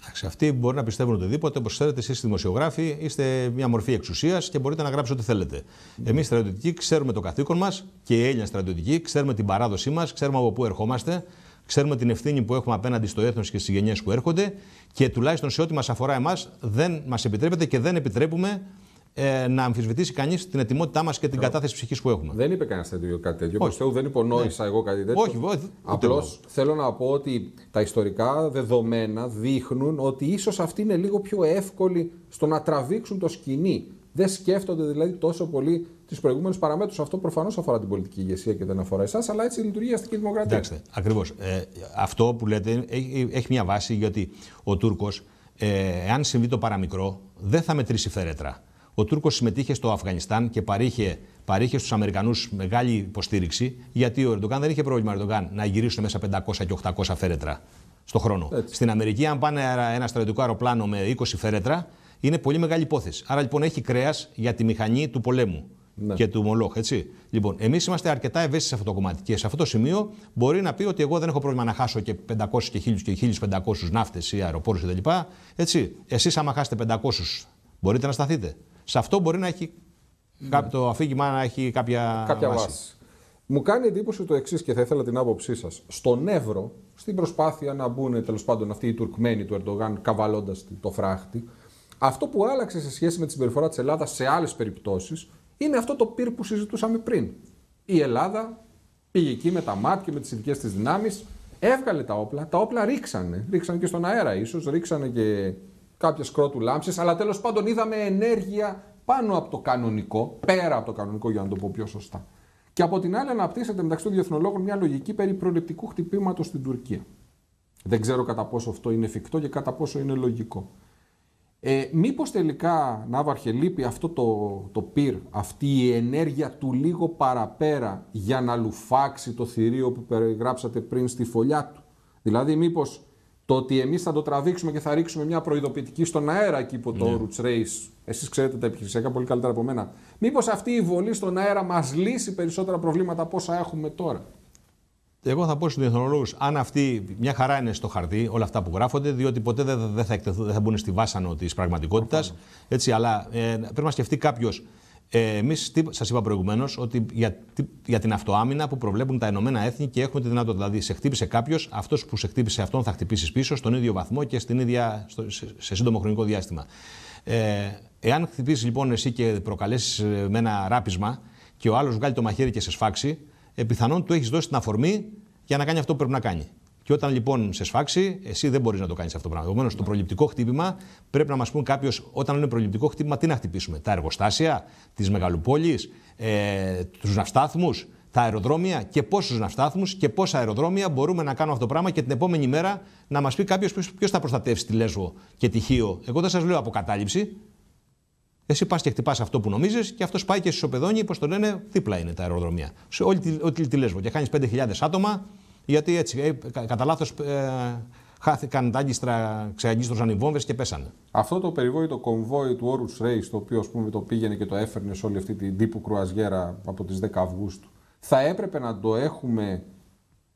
Εντάξει, αυτοί μπορεί να πιστεύουν οτιδήποτε. Όπως ξέρετε, εσείς δημοσιογράφοι είστε μια μορφή εξουσίας και μπορείτε να γράψετε ό,τι θέλετε. Mm. Ναι. Εμείς στρατιωτικοί ξέρουμε το καθήκον μας και οι Έλληνες στρατιωτικοί ξέρουμε την παράδοσή μας, ξέρουμε από πού ερχόμαστε. Ξέρουμε την ευθύνη που έχουμε απέναντι στο έθνος και στις γενιές που έρχονται και τουλάχιστον σε ό,τι μας αφορά εμάς, δεν μας επιτρέπεται και δεν επιτρέπουμε ε, να αμφισβητήσει κανείς την ετοιμότητά μας και την ε, κατάθεση ψυχής που έχουμε. Δεν είπε κανένας τέτοιο κάτι τέτοιο. Όχι. Θεού, δεν υπονόησα ναι. εγώ κάτι τέτοιο. Όχι, όχι Απλώς θέλω να πω ότι τα ιστορικά δεδομένα δείχνουν ότι ίσως αυτή είναι λίγο πιο εύκολη στο να τραβήξουν το σκηνή. Δεν σκέφτονται δηλαδή τόσο πολύ τις προηγούμενε παραμέτρους. Αυτό προφανώς αφορά την πολιτική ηγεσία και δεν αφορά εσάς, αλλά έτσι λειτουργεί η αστική δημοκρατία. Κοιτάξτε, ακριβώς. Ε, αυτό που λέτε έχει, μια βάση γιατί ο Τούρκος, ε, εάν συμβεί το παραμικρό, δεν θα μετρήσει φερέτρα. Ο Τούρκος συμμετείχε στο Αφγανιστάν και παρήχε, παρήχε στους Αμερικανούς μεγάλη υποστήριξη, γιατί ο Ερντογκάν δεν είχε πρόβλημα Ερντογκάν να γυρίσουν μέσα 500 και 800 φέρετρα στον χρόνο. Στην Αμερική, αν πάνε ένα στρατιωτικό αεροπλάνο με 20 φέρετρα, είναι πολύ μεγάλη υπόθεση. Άρα λοιπόν έχει κρέας για τη μηχανή του πολέμου ναι. και του Μολόχ. Έτσι. Λοιπόν, εμείς είμαστε αρκετά ευαίσθητοι σε αυτό το κομμάτι. Και σε αυτό το σημείο μπορεί να πει ότι εγώ δεν έχω πρόβλημα να χάσω και 500 και 1000 και 1500 ναύτες ή αεροπόρους κτλ. Έτσι. Εσείς, άμα χάσετε 500, μπορείτε να σταθείτε. Σε αυτό μπορεί να έχει ναι. το αφήγημα να έχει κάποια, κάποια βάση. Μου κάνει εντύπωση το εξής και θα ήθελα την άποψή σας. Στον Εύρο, στην προσπάθεια να μπουν τέλος πάντων αυτοί οι Τουρκμένοι του Ερντογάν καβαλώντας το φράχτη, αυτό που άλλαξε σε σχέση με τη συμπεριφορά της Ελλάδας σε άλλες περιπτώσεις είναι αυτό το πυρ που συζητούσαμε πριν. Η Ελλάδα πήγε εκεί με τα ΜΑΤ και με τις ειδικές της δυνάμεις, έβγαλε τα όπλα, τα όπλα ρίξανε. Ρίξανε και στον αέρα, ίσως, ρίξανε και κάποιε κρότου λάμψει, αλλά τέλος πάντων είδαμε ενέργεια πάνω από το κανονικό, πέρα από το κανονικό για να το πω πιο σωστά. Και από την άλλη, αναπτύσσεται μεταξύ των διεθνολόγων μια λογική περί προληπτικού χτυπήματος στην Τουρκία. Δεν ξέρω κατά πόσο αυτό είναι εφικτό και κατά πόσο είναι λογικό. Ε, μήπως τελικά, Ναύαρχε, λείπει αυτό το, το πυρ, αυτή η ενέργεια του λίγο παραπέρα για να λουφάξει το θηρίο που περιγράψατε πριν στη φωλιά του. Δηλαδή, μήπως το ότι εμείς θα το τραβήξουμε και θα ρίξουμε μια προειδοποιητική στον αέρα εκεί που το yeah. Ναι. Roots Race, εσείς ξέρετε τα επιχειρησιακά πολύ καλύτερα από μένα, μήπως αυτή η βολή στον αέρα μας λύσει περισσότερα προβλήματα από όσα έχουμε τώρα. Εγώ θα πω στους διεθνολόγους, αν αυτή μια χαρά είναι στο χαρτί όλα αυτά που γράφονται, διότι ποτέ δεν δε θα, θα μπουν στη βάσανο της πραγματικότητας. Έτσι, αλλά ε, πρέπει να σκεφτεί κάποιος. Ε, Εμείς σας είπα προηγουμένως ότι για, για την αυτοάμυνα που προβλέπουν τα Ηνωμένα Έθνη και έχουμε τη δυνατότητα. Δηλαδή, σε χτύπησε κάποιος, αυτός που σε χτύπησε αυτόν θα χτυπήσεις πίσω στον ίδιο βαθμό και στην ίδια, σε, σε σύντομο χρονικό διάστημα. Ε, εάν χτυπήσεις λοιπόν εσύ και προκαλέσεις ε, με ένα ράπισμα και ο άλλος βγάλει το μαχαίρι και σε σφάξει, ε, πιθανόν του έχεις δώσει την αφορμή για να κάνει αυτό που πρέπει να κάνει. Και όταν λοιπόν σε σφάξει, εσύ δεν μπορείς να το κάνεις αυτό το πράγμα. Επομένως, το προληπτικό χτύπημα πρέπει να μας πούν κάποιος, όταν είναι προληπτικό χτύπημα, τι να χτυπήσουμε. Τα εργοστάσια, της μεγαλοπόλει, ε, τους ναυστάθμους, τα αεροδρόμια και πόσους ναυστάθμους και πόσα αεροδρόμια μπορούμε να κάνουμε αυτό το πράγμα και την επόμενη μέρα να μας πει κάποιος ποιος θα προστατεύσει τη Λέσβο και τη Χίο. Εγώ δεν σας λέω αποκατάληψη, εσύ πας και χτυπάς αυτό που νομίζεις και αυτός πάει και ισοπεδώνει, όπω το λένε, δίπλα είναι τα αεροδρομία. Σε όλη, όλη τη Λέσβο. Και χάνεις 5.000 άτομα, γιατί έτσι, ε, κατά λάθος ε, χάθηκαν τα άγκιστρα, ξεαγκίστρωσαν οι βόμβες και πέσανε. Αυτό το περιβόητο κομβόι του Όρου Ρέι, το οποίο ας πούμε, το πήγαινε και το έφερνε σε όλη αυτή την τύπου κρουαζιέρα από τις 10 Αυγούστου, θα έπρεπε να το έχουμε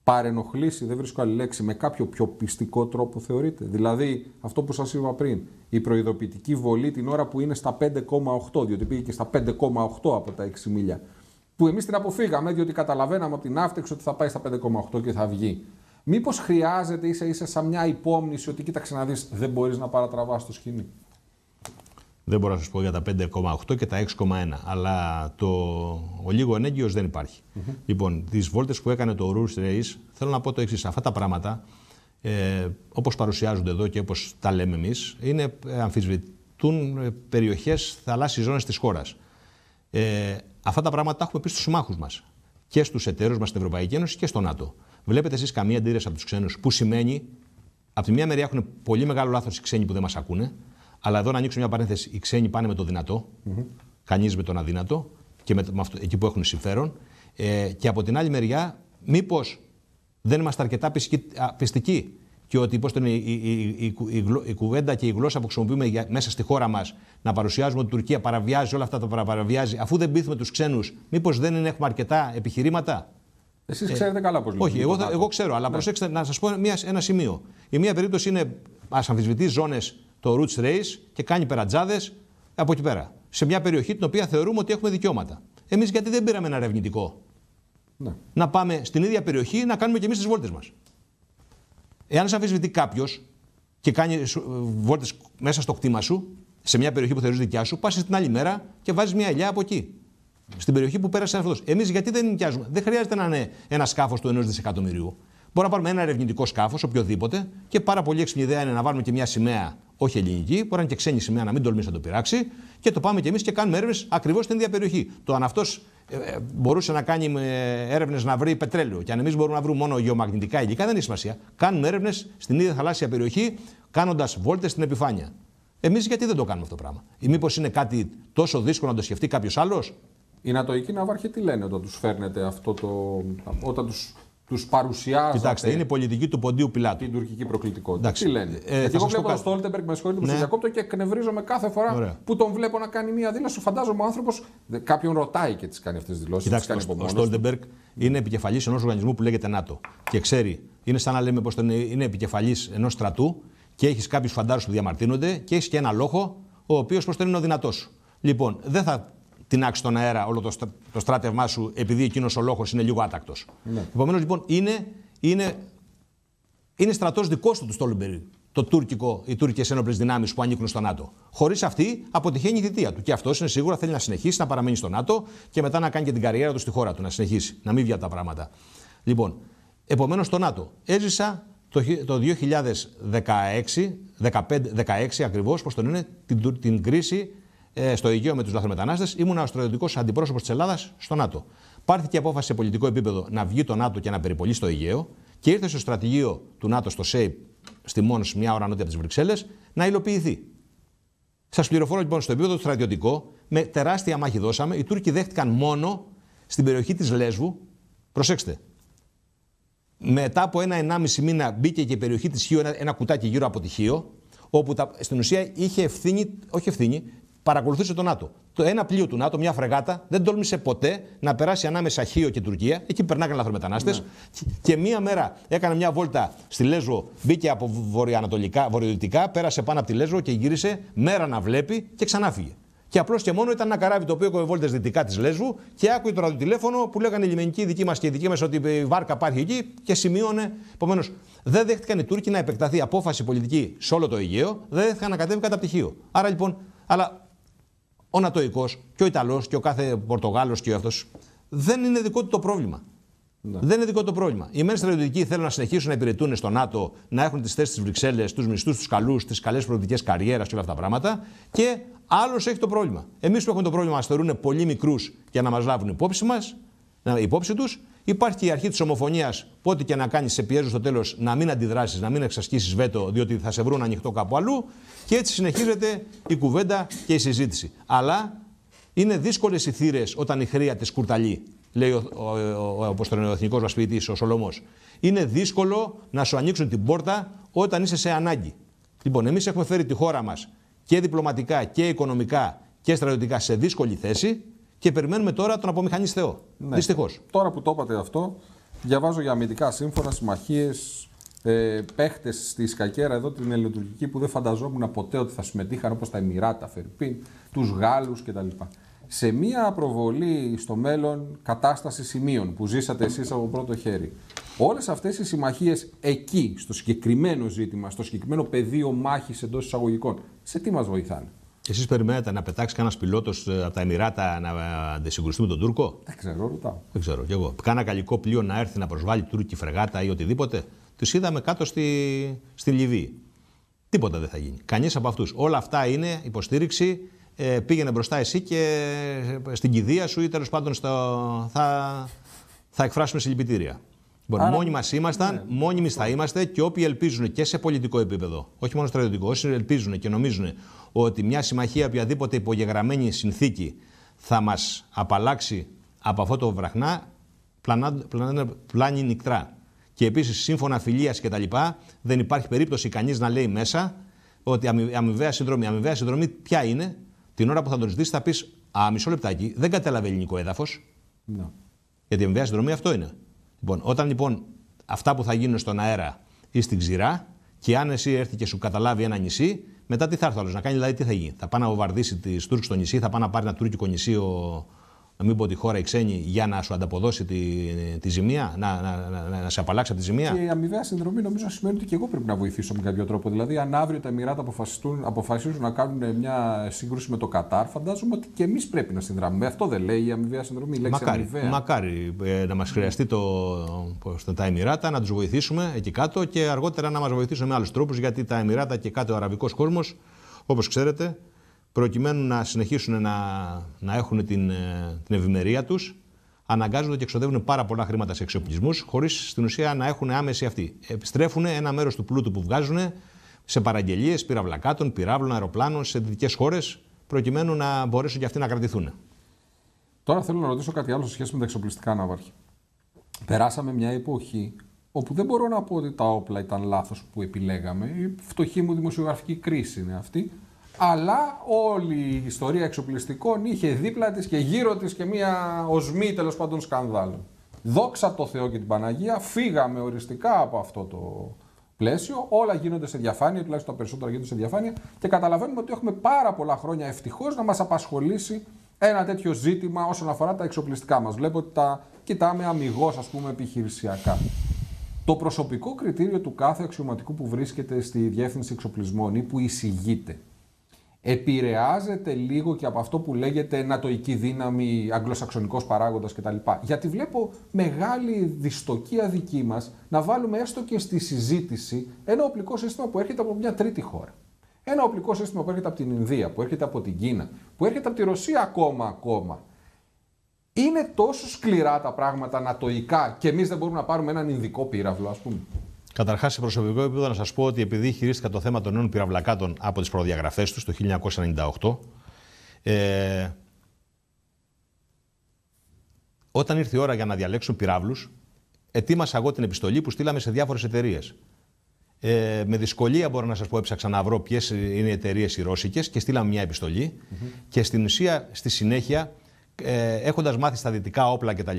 παρενοχλήσει, δεν βρίσκω άλλη λέξη, με κάποιο πιο πιστικό τρόπο θεωρείτε. Δηλαδή αυτό που σας είπα πριν, η προειδοποιητική βολή την ώρα που είναι στα 5,8, διότι πήγε και στα 5,8 από τα 6 μίλια, που εμείς την αποφύγαμε διότι καταλαβαίναμε από την άφτεξη ότι θα πάει στα 5,8 και θα βγει. Μήπως χρειάζεται ίσα ίσα σαν μια υπόμνηση ότι κοίταξε να δεις δεν μπορείς να παρατραβάς το σκηνή. Δεν μπορώ να σας πω για τα 5,8 και τα 6,1. Αλλά το... ο λίγο ενέγκυο δεν υπάρχει. Mm-hmm. Λοιπόν, τις βόλτες που έκανε το Ρούς Race, θέλω να πω το εξής. Αυτά τα πράγματα, ε, όπως παρουσιάζονται εδώ και όπως τα λέμε εμείς, είναι ε, αμφισβητούν ε, περιοχές θαλάσσιες ζώνες της χώρας. Ε, αυτά τα πράγματα τα έχουμε πει στους συμμάχους μας και στους εταίρους μας στην Ευρωπαϊκή Ένωση και στο ΝΑΤΟ. Βλέπετε εσείς καμία αντίρρηση από τους ξένους, που σημαίνει από τη μία μεριά έχουν πολύ μεγάλο λάθος οι ξένοι που δεν μας ακούνε, αλλά εδώ να ανοίξω μια παρένθεση. Οι ξένοι πάνε με το δυνατό, κανείς με τον αδύνατο και με, αυτό, εκεί που έχουν συμφέρον. Ε, και από την άλλη μεριά, μήπως δεν είμαστε αρκετά πιστικοί και ότι πώς είναι η, η, η, η, κουβέντα και η γλώσσα που χρησιμοποιούμε μέσα στη χώρα μας να παρουσιάζουμε ότι η Τουρκία παραβιάζει όλα αυτά τα παραβιάζει, αφού δεν πείθουμε τους ξένους, μήπως δεν έχουμε αρκετά επιχειρήματα. Εσείς ε, ξέρετε καλά πώς λειτουργεί. Όχι, εγώ, εγώ ξέρω, αλλά ναι. προσέξτε να σας πω μια, ένα σημείο. Η μία περίπτωση είναι ας αμφισβητείς ζώνες το Roots Race και κάνει περατζάδες από εκεί πέρα. Σε μια περιοχή την οποία θεωρούμε ότι έχουμε δικαιώματα. Εμείς γιατί δεν πήραμε ένα ερευνητικό. Ναι. Να πάμε στην ίδια περιοχή να κάνουμε κι εμείς τις βόλτες μας. Εάν σε αμφισβητεί κάποιος και κάνει ε, βόλτες μέσα στο κτήμα σου, σε μια περιοχή που θεωρείς δικιά σου, πας την άλλη μέρα και βάζεις μια ελιά από εκεί. Στην περιοχή που πέρασε αυτό. Εμείς γιατί δεν νοικιάζουμε. Δεν χρειάζεται να είναι ένα σκάφος του ενός δισεκατομμυρίου. Μπορούμε να πάρουμε ένα ερευνητικό σκάφος, οποιοδήποτε, και πάρα πολύ έξυπνη ιδέα είναι να βάλουμε και μια σημαία, όχι ελληνική, μπορεί να είναι και ξένη σημαία, να μην τολμήσει να το πειράξει, και το πάμε κι εμείς και κάνουμε έρευνες ακριβώς στην ίδια περιοχή. Το αν αυτός ε, ε, μπορούσε να κάνει ε, έρευνες να βρει πετρέλαιο. Και αν εμείς μπορούμε να βρούμε μόνο γεωμαγνητικά υλικά, δεν έχει σημασία. Κάνουμε έρευνες στην ίδια θαλάσσια περιοχή, κάνοντας βόλτες στην επιφάνεια. Εμείς γιατί δεν το κάνουμε αυτό το πράγμα. Ή μήπως είναι κάτι τόσο δύσκολο να το σκεφτεί κάποιος άλλος. Οι Νατοικοί Ναυάρχοι τι λένε όταν τους φέρνετε αυτό το. όταν τους παρουσιάζει. Κοιτάξτε, είναι η πολιτική του ποντίου πιλάτου. Την τουρκική προκλητικότητα. Εντάξει. Τι λένε. Ε, Γιατί εγώ βλέπω τον Στόλτεμπεργκ, με συγχωρείτε που ναι. διακόπτω και εκνευρίζομαι κάθε φορά Ωραία. που τον βλέπω να κάνει μία δήλωση. Φαντάζομαι ο άνθρωπος κάποιον ρωτάει και τις κάνει αυτές τις δηλώσεις. Κοιτάξτε, τις κάνει ο, ο Στόλτεμπεργκ είναι επικεφαλής ενός οργανισμού που λέγεται ΝΑΤΟ. Και ξέρει, είναι σαν να λέμε πως ε, είναι επικεφαλής ενός στρατού και έχεις κάποιους φαντάρους που διαμαρτύνονται και έχεις και ένα λόγο ο οποίος πως είναι ο δυνατός. Λοιπόν, δεν θα την τον στον αέρα όλο το, το στράτευμά σου, επειδή εκείνος ο λόγο είναι λίγο άτακτος. Ναι. Επομένως λοιπόν είναι, είναι, είναι στρατός δικός του του Στόλμπεργκ, Το τουρκικό, οι τουρκικές ένοπλες δυνάμεις που ανήκουν στο ΝΑΤΟ. Χωρίς αυτή αποτυχαίνει η θητεία του. Και αυτός είναι σίγουρα θέλει να συνεχίσει να παραμείνει στο ΝΑΤΟ και μετά να κάνει και την καριέρα του στη χώρα του, να συνεχίσει, να μην βγει τα πράγματα. Λοιπόν, επομένως το ΝΑΤΟ. Έζησα το 2016, 15, 16 ακριβώς, πώς τον είναι, την κρίση ε, στο Αιγαίο με τους λαθρομετανάστες, ήμουν ο στρατιωτικό αντιπρόσωπος της Ελλάδας στο ΝΑΤΟ. Πάρθηκε απόφαση σε πολιτικό επίπεδο να βγει το ΝΑΤΟ και να περιπολεί το Αιγαίο και ήρθε στο στρατηγείο του ΝΑΤΟ στο ΣΕΙΠ, στη μόνος μια ώρα νότια από τις Βρυξέλλες, να υλοποιηθεί. Σας πληροφορώ λοιπόν στο επίπεδο του στρατιωτικό, με τεράστια μάχη δώσαμε. Οι Τούρκοι δέχτηκαν μόνο στην περιοχή της Λέσβου. Προσέξτε. Μετά από ένα-ενάμιση μήνα μπήκε και η περιοχή της Χίο, ένα, ένα κουτάκι γύρω από τη Χίο, όπου τα, στην ουσία είχε ευθύνη, όχι ευθύνη, παρακολουθούσε τον ΝΑΤΟ. Το ένα πλοίο του ΝΑΤΟ, μια φρεγάτα, δεν τόλμησε ποτέ να περάσει ανάμεσα Χίο και Τουρκία. Εκεί περνάγανε λαθρομετανάστε. Ναι. Και μία μέρα έκανε μια βόλτα στη Λέζο, μπήκε από βορειοανατολικά, βορειοδυτικά, πέρασε πάνω από τη Λέζο και γύρισε μέρα να βλέπει και ξανάφυγε. Και απλώς και μόνο ήταν ένα καράβι το οποίο έκοβε βόλτες δυτικά της Λέζου και άκουγε το ραδιοτηλέφωνο που λέγανε η λιμενική δική μας και η δική μας ότι η βάρκα υπάρχει εκεί και σημείωνε. Επομένως, δεν δέχτηκαν οι Τούρκοι να επεκταθεί απόφαση πολιτική σε όλο το Αιγαίο, δεν δέχτηκαν να κατέβει κατά πτυχίο. Άρα λοιπόν, αλλά ο Νατοϊκός και ο Ιταλός και ο κάθε Πορτογάλος και ο αυτός δεν είναι δικό του το πρόβλημα. Ναι. Δεν είναι δικό του το πρόβλημα. Οι μένε στρατιωτικοί θέλουν να συνεχίσουν να υπηρετούν στο ΝΑΤΟ, να έχουν τις θέσεις τη Βρυξέλλες, τους μισθούς τους καλούς, τις καλές προοπτικές καριέρας και όλα αυτά τα πράγματα. Και άλλος έχει το πρόβλημα. Εμείς που έχουμε το πρόβλημα, μας θεωρούν πολύ μικρούς για να μας λάβουν υπόψη, μας, υπόψη τους Υπάρχει και η αρχή της ομοφωνίας που ό,τι και να κάνεις, σε πιέζουν στο τέλος να μην αντιδράσεις, να μην εξασκήσεις βέτο, διότι θα σε βρουν ανοιχτό κάπου αλλού. Και έτσι συνεχίζεται η κουβέντα και η συζήτηση. Αλλά είναι δύσκολες οι θύρες όταν η χρέα τη κουρταλεί, λέει ο, ο, ο, ο, ο εθνικός μας ο Σολομός. Είναι δύσκολο να σου ανοίξουν την πόρτα όταν είσαι σε ανάγκη. Λοιπόν, εμείς έχουμε φέρει τη χώρα μας και διπλωματικά και οικονομικά και στρατιωτικά σε δύσκολη θέση και περιμένουμε τώρα τον απομηχανίστη Θεό. Ναι. Δυστυχώς. Τώρα που το είπατε αυτό, διαβάζω για αμυντικά σύμφωνα, συμμαχίες, ε, παίχτες στη Σκακέρα εδώ την ελληνοτουρκική που δεν φανταζόμουν ποτέ ότι θα συμμετείχαν όπως τα Εμμυράτα, Φερρυπίν, τους Γάλλους κτλ. Σε μία προβολή στο μέλλον κατάσταση σημείων που ζήσατε εσείς από πρώτο χέρι, όλες αυτές οι συμμαχίες εκεί, στο συγκεκριμένο ζήτημα, στο συγκεκριμένο πεδίο μάχης εντός εισαγωγικών, σε τι μας βοηθάνε. Εσείς περιμένετε να πετάξει κανένας πιλότος ε, από τα Εμμυράτα να ε, αντισυγκρουστεί με τον Τούρκο. Δεν ξέρω, ρωτάω. Δεν ξέρω κι εγώ. Κάνα καλικό πλοίο να έρθει να προσβάλλει Τούρκη φρεγάτα ή οτιδήποτε. Του είδαμε κάτω στη, στη Λιβύη. Τίποτα δεν θα γίνει. Κανείς από αυτούς. Όλα αυτά είναι υποστήριξη. Ε, πήγαινε μπροστά εσύ και ε, στην κηδεία σου ή τέλος πάντων στο, θα, θα εκφράσουμε συλληπιτήρια. Λοιπόν, Άρα... Μόνοι μας ήμασταν, ναι. μόνιμοι θα είμαστε και όποιοι ελπίζουν και σε πολιτικό επίπεδο, όχι μόνο στρατιωτικό, όσοι ελπίζουν και νομίζουν ότι μια συμμαχία οποιαδήποτε υπογεγραμμένη συνθήκη θα μας απαλλάξει από αυτό το βραχνά πλάνει νικτρά. Και επίσης σύμφωνα φιλίας και τα λοιπά δεν υπάρχει περίπτωση κανείς να λέει μέσα ότι αμοιβαία συνδρομή, αμοιβαία συνδρομή ποια είναι, την ώρα που θα τον ζητήσει θα πεις «Α, μισό λεπτάκι, δεν κατέλαβε ελληνικό έδαφος». No. Ναι. Γιατί αμοιβαία συνδρομή αυτό είναι. Λοιπόν, όταν λοιπόν αυτά που θα γίνουν στον αέρα ή στην ξηρά και αν εσύ έρθει και σου καταλάβει ένα νησί, μετά τι θα έρθει άλλος να κάνει, δηλαδή τι θα γίνει. Θα πάει να βομβαρδίσει τις Τούρκου στο νησί, θα πάει να πάρει ένα τουρκικό νησί ο, να μην πω τη χώρα η ξένη, για να σου ανταποδώσει τη, τη ζημία, να, να, να, να σε απαλλάξει από τη ζημία. Και η αμοιβαία συνδρομή νομίζω σημαίνει ότι και εγώ πρέπει να βοηθήσω με κάποιο τρόπο. Δηλαδή, αν αύριο τα Εμμυράτα αποφασίσουν αποφασίζουν να κάνουν μια σύγκρουση με το Κατάρ, φαντάζομαι ότι και εμείς πρέπει να συνδράμουμε. Αυτό δεν λέει η αμοιβαία συνδρομή. Η μακάρι, μακάρι ε, να μας χρειαστεί το, τα Εμμυράτα, να τους βοηθήσουμε εκεί κάτω και αργότερα να μας βοηθήσουν με άλλους τρόπους, γιατί τα Εμμυράτα και κάτω ο αραβικός κόσμος, όπως ξέρετε, προκειμένου να συνεχίσουν να, να έχουν την, ε, την ευημερία τους, αναγκάζονται και εξοδεύουν πάρα πολλά χρήματα σε εξοπλισμούς, χωρίς στην ουσία να έχουν άμεση αυτή. Επιστρέφουν ένα μέρος του πλούτου που βγάζουν σε παραγγελίες πυραυλακάτων, πυράβλων, αεροπλάνων σε δυτικές χώρες, προκειμένου να μπορέσουν και αυτοί να κρατηθούν. Τώρα θέλω να ρωτήσω κάτι άλλο σε σχέση με τα εξοπλιστικά, Ναύαρχη. Περάσαμε μια εποχή όπου δεν μπορώ να πω ότι τα όπλα ήταν λάθος που επιλέγαμε. Η φτωχή μου δημοσιογραφική κρίση είναι αυτή αλλά όλη η ιστορία εξοπλιστικών είχε δίπλα της και γύρω της και μία οσμή τέλος πάντων σκανδάλων. Δόξα το Θεό και την Παναγία, φύγαμε οριστικά από αυτό το πλαίσιο. Όλα γίνονται σε διαφάνεια, τουλάχιστον τα περισσότερα γίνονται σε διαφάνεια και καταλαβαίνουμε ότι έχουμε πάρα πολλά χρόνια ευτυχώς να μας απασχολήσει ένα τέτοιο ζήτημα όσον αφορά τα εξοπλιστικά μας. Βλέπω ότι τα κοιτάμε αμυγός, ας πούμε, επιχειρησιακά. Το προσωπικό κριτήριο του κάθε αξιωματικού που βρίσκεται στη διεύθυνση εξοπλισμών ή που εισηγείται επηρεάζεται λίγο και από αυτό που λέγεται νατοϊκή δύναμη, αγγλοσαξονικός παράγοντας κτλ. Γιατί βλέπω μεγάλη δυστοκία δική μας να βάλουμε έστω και στη συζήτηση ένα οπλικό σύστημα που έρχεται από μια τρίτη χώρα. Ένα οπλικό σύστημα που έρχεται από την Ινδία, που έρχεται από την Κίνα, που έρχεται από τη Ρωσία ακόμα ακόμα. Είναι τόσο σκληρά τα πράγματα νατοϊκά και εμείς δεν μπορούμε να πάρουμε έναν Ινδικό πύραυλο ας πούμε. Καταρχάς, σε προσωπικό επίπεδο, να σας πω ότι επειδή χειρίστηκα το θέμα των νέων πυραυλακάτων από τις προδιαγραφές τους το 1998, ε, όταν ήρθε η ώρα για να διαλέξουν πυράβλους, ετοίμασα εγώ την επιστολή που στείλαμε σε διάφορες εταιρείες. Ε, με δυσκολία μπορώ να σας πω, έψαξα να βρω ποιες είναι οι εταιρείες οι ρώσικες και στείλαμε μια επιστολη Και στην ουσία, στη συνέχεια, ε, έχοντας μάθει στα δυτικά όπλα κτλ.,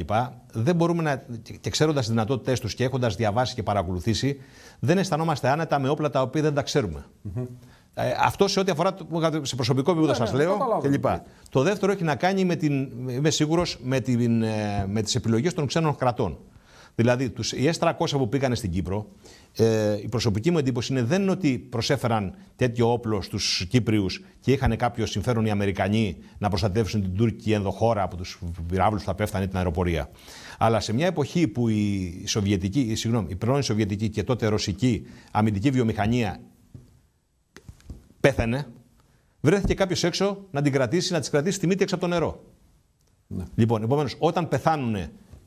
δεν μπορούμε να. και ξέροντας τις δυνατότητές τους και έχοντας διαβάσει και παρακολουθήσει, δεν αισθανόμαστε άνετα με όπλα τα οποία δεν τα ξερουμε ε, αυτό σε ό,τι αφορά σε προσωπικό επίπεδο, ναι, ναι, σας σα ναι, λέω κλπ. Το δεύτερο έχει να κάνει, με την, είμαι σίγουρος, με, ε, με τις επιλογές των ξένων κρατών. Δηλαδή, τους, οι S300 που πήγαν στην Κύπρο, ε, η προσωπική μου εντύπωση είναι δεν ότι προσέφεραν τέτοιο όπλο στους Κύπριους και είχαν κάποιο συμφέρον οι Αμερικανοί να προστατεύσουν την Τούρκη ενδοχώρα από τους πυράβλους που θα πέφτανε την αεροπορία. Αλλά σε μια εποχή που η, Σοβιετική, συγγνώμη, η πρώην Σοβιετική και τότε Ρωσική αμυντική βιομηχανία πέθανε, βρέθηκε κάποιος έξω να την κρατήσει, να τι κρατήσει τη μύτη έξω από το νερό. Ναι. Λοιπόν, επομένως, όταν πεθάνουν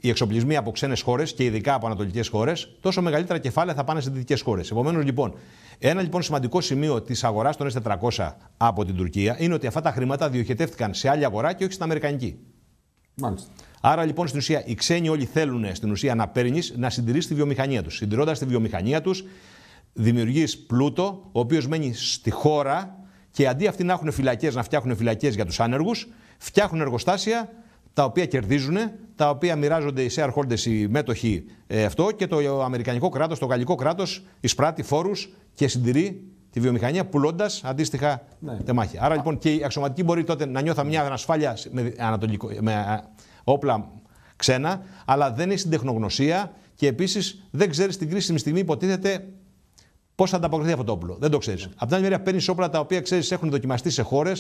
οι εξοπλισμοί από ξένες χώρες και ειδικά από ανατολικές χώρες, τόσο μεγαλύτερα κεφάλαια θα πάνε σε δυτικές χώρες. Επομένως, λοιπόν, ένα λοιπόν σημαντικό σημείο της αγοράς των S400 από την Τουρκία είναι ότι αυτά τα χρήματα διοχετεύτηκαν σε άλλη αγορά και όχι στην Αμερικανική. Μάλιστα. Άρα λοιπόν στην ουσία οι ξένοι όλοι θέλουν στην ουσία να παίρνεις να συντηρήσει τη βιομηχανία τους. Συντηρώντας τη βιομηχανία τους, δημιουργείς πλούτο, ο οποίος μένει στη χώρα και αντί αυτοί να έχουν φυλακές, να φτιάχνουν φυλακές για τους άνεργους, φτιάχνουν εργοστάσια τα οποία κερδίζουν, τα οποία μοιράζονται οι shareholders, οι μέτοχοι ε, αυτό και το Αμερικανικό κράτος, το Γαλλικό κράτος εισπράττει φόρους και συντηρεί τη βιομηχανία πουλώντας αντίστοιχα ναι. τεμάχια. Άρα λοιπόν και η αξιωματικοί μπορεί τότε να νιώθουν μια ανασφάλεια με, ανατολικό, με όπλα ξένα, αλλά δεν έχει την τεχνογνωσία και επίσης δεν ξέρεις την κρίσιμη στιγμή υποτίθεται Πώς θα ανταποκριθεί αυτό το όπλο, δεν το ξέρεις. Yeah. Ναι. Από την άλλη μεριά, παίρνεις όπλα τα οποία ξέρεις έχουν δοκιμαστεί σε χώρες,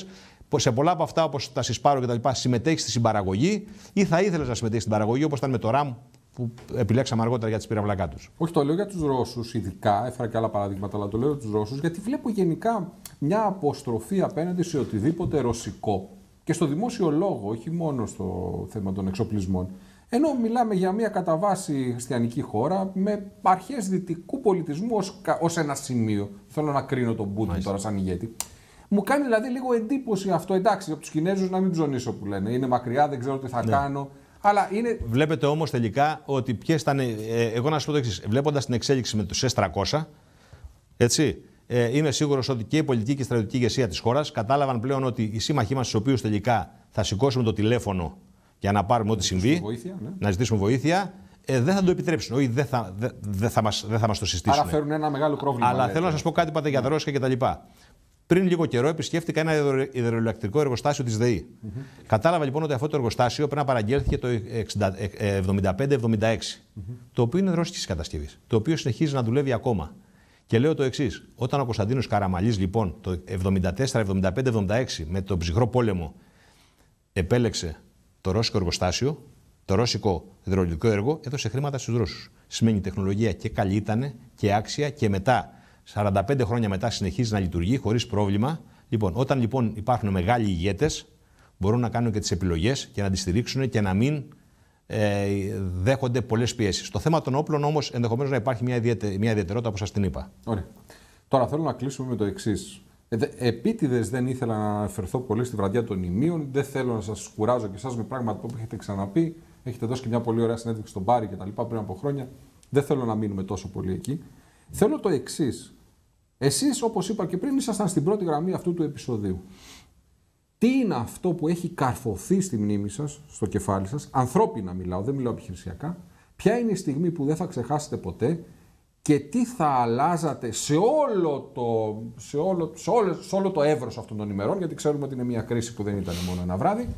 σε πολλά από αυτά όπως τα Σισπάρο κτλ. συμμετέχεις στη συμπαραγωγή ή θα ήθελες να συμμετέχεις στην παραγωγή όπως ήταν με το ΡΑΜ που επιλέξαμε αργότερα για τις πυραυλακά τους. Όχι, το λέω για τους Ρώσους ειδικά, έφερα και άλλα παραδείγματα, αλλά το λέω για τους Ρώσους γιατί βλέπω γενικά μια αποστροφή απέναντι σε οτιδήποτε ρωσικό και στο δημόσιο λόγο, όχι μόνο στο θέμα των εξοπλισμών. Ενώ μιλάμε για μια κατά βάση χριστιανική χώρα με αρχές δυτικού πολιτισμού ως ένα σημείο. Θέλω να κρίνω τον Πούτιν τώρα σαν ηγέτη. Μου κάνει δηλαδή λίγο εντύπωση αυτό. Εντάξει, από τους Κινέζους να μην ψωνίσω που λένε. Είναι μακριά, δεν ξέρω τι θα ναι. κάνω. Αλλά είναι... Βλέπετε όμως τελικά ότι ποιες ήταν. Ε, εγώ να σα πω το εξής. Βλέποντας την εξέλιξη με τους S300, έτσι, ε, είμαι σίγουρος ότι και η πολιτική και η στρατιωτική ηγεσία της χώρας κατάλαβαν πλέον ότι οι σύμμαχοί μας, του οποίους τελικά θα σηκώσουμε το τηλέφωνο για να πάρουμε ό,τι συμβεί, ναι. να ζητήσουμε βοήθεια, ε, δεν θα το επιτρέψουν. Όχι, δεν θα, δε, δε θα μας μας το συστήσουν. Άρα φέρουν ένα μεγάλο πρόβλημα. Αλλά λέτε. θέλω να σας πω κάτι πάντα για ναι. τα κτλ. Πριν λίγο καιρό επισκέφτηκα ένα υδροελεκτρικό εργοστάσιο της ΔΕΗ. mm Κατάλαβα λοιπόν ότι αυτό το εργοστάσιο πρέπει να παραγγέλθηκε το 75-76, mm-hmm. Ε, ε, το οποίο είναι ρώσικη κατασκευής, το οποίο συνεχίζει να δουλεύει ακόμα. Και λέω το εξής: Όταν ο Κωνσταντίνος Καραμαλής λοιπόν το 74-75-76 με τον ψυχρό πόλεμο επέλεξε το ρώσικο εργοστάσιο, το ρώσικο υδρολογικό έργο έδωσε χρήματα στους Ρώσους. Σημαίνει η τεχνολογία και καλή ήταν και άξια και μετά, 45 χρόνια μετά, συνεχίζει να λειτουργεί χωρίς πρόβλημα. Λοιπόν, όταν λοιπόν υπάρχουν μεγάλοι ηγέτες, μπορούν να κάνουν και τις επιλογές και να τις στηρίξουν και να μην ε, δέχονται πολλές πιέσεις. Στο θέμα των όπλων όμως ενδεχομένως να υπάρχει μια, ιδιαιτερότητα όπως σας την είπα. Ωραία. Τώρα θέλω να κλείσουμε με το εξής. Ε, Επίτηδες δεν ήθελα να αναφερθώ πολύ στη βραδιά των ημείων. Δεν θέλω να σας κουράζω και εσάς με πράγματα που έχετε ξαναπεί. Έχετε δώσει και μια πολύ ωραία συνέντευξη στον Πάρη και τα λοιπά πριν από χρόνια. Δεν θέλω να μείνουμε τόσο πολύ εκεί. Θέλω το εξής. Εσείς, όπως είπα και πριν, ήσασταν στην πρώτη γραμμή αυτού του επεισοδίου. Τι είναι αυτό που έχει καρφωθεί στη μνήμη σας, στο κεφάλι σας, ανθρώπινα μιλάω, δεν μιλάω επιχειρησιακά. Ποια είναι η στιγμή που δεν θα ξεχάσετε ποτέ και τι θα αλλάζατε σε όλο το, σε όλο, σε σε όλο το εύρος αυτών των ημερών, γιατί ξέρουμε ότι είναι μια κρίση που δεν ήταν μόνο ένα βράδυ,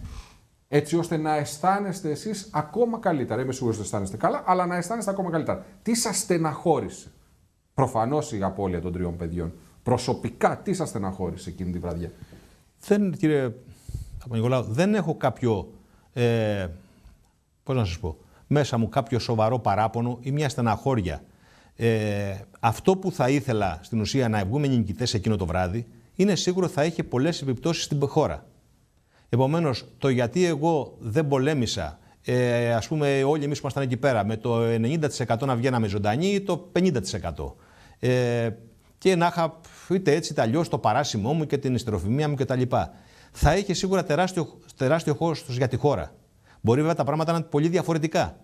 έτσι ώστε να αισθάνεστε εσείς ακόμα καλύτερα. Είμαι σίγουρος ότι αισθάνεστε καλά, αλλά να αισθάνεστε ακόμα καλύτερα. Τι σας στεναχώρησε. Προφανώς η απώλεια των τριών παιδιών. Προσωπικά τι σας στεναχώρησε εκείνη τη βραδιά. Δεν, κύριε δεν έχω κάποιο, ε, πώς να σας πω, μέσα μου κάποιο σοβαρό παράπονο ή μια στεναχώρια ε, αυτό που θα ήθελα στην ουσία να βγούμε νικητές εκείνο το βράδυ είναι σίγουρο θα είχε πολλές επιπτώσεις στην χώρα. Επομένως, το γιατί εγώ δεν πολέμησα, ε, ας πούμε, όλοι εμείς που ήμασταν εκεί πέρα, με το 90% να βγαίναμε ζωντανοί ή το 50%. Ε, και να είχα είτε έτσι είτε αλλιώς το παράσημό μου και την ιστεροφημία μου κτλ. Θα είχε σίγουρα τεράστιο, τεράστιο χώρο για τη χώρα. Μπορεί βέβαια τα πράγματα να είναι πολύ διαφορετικά.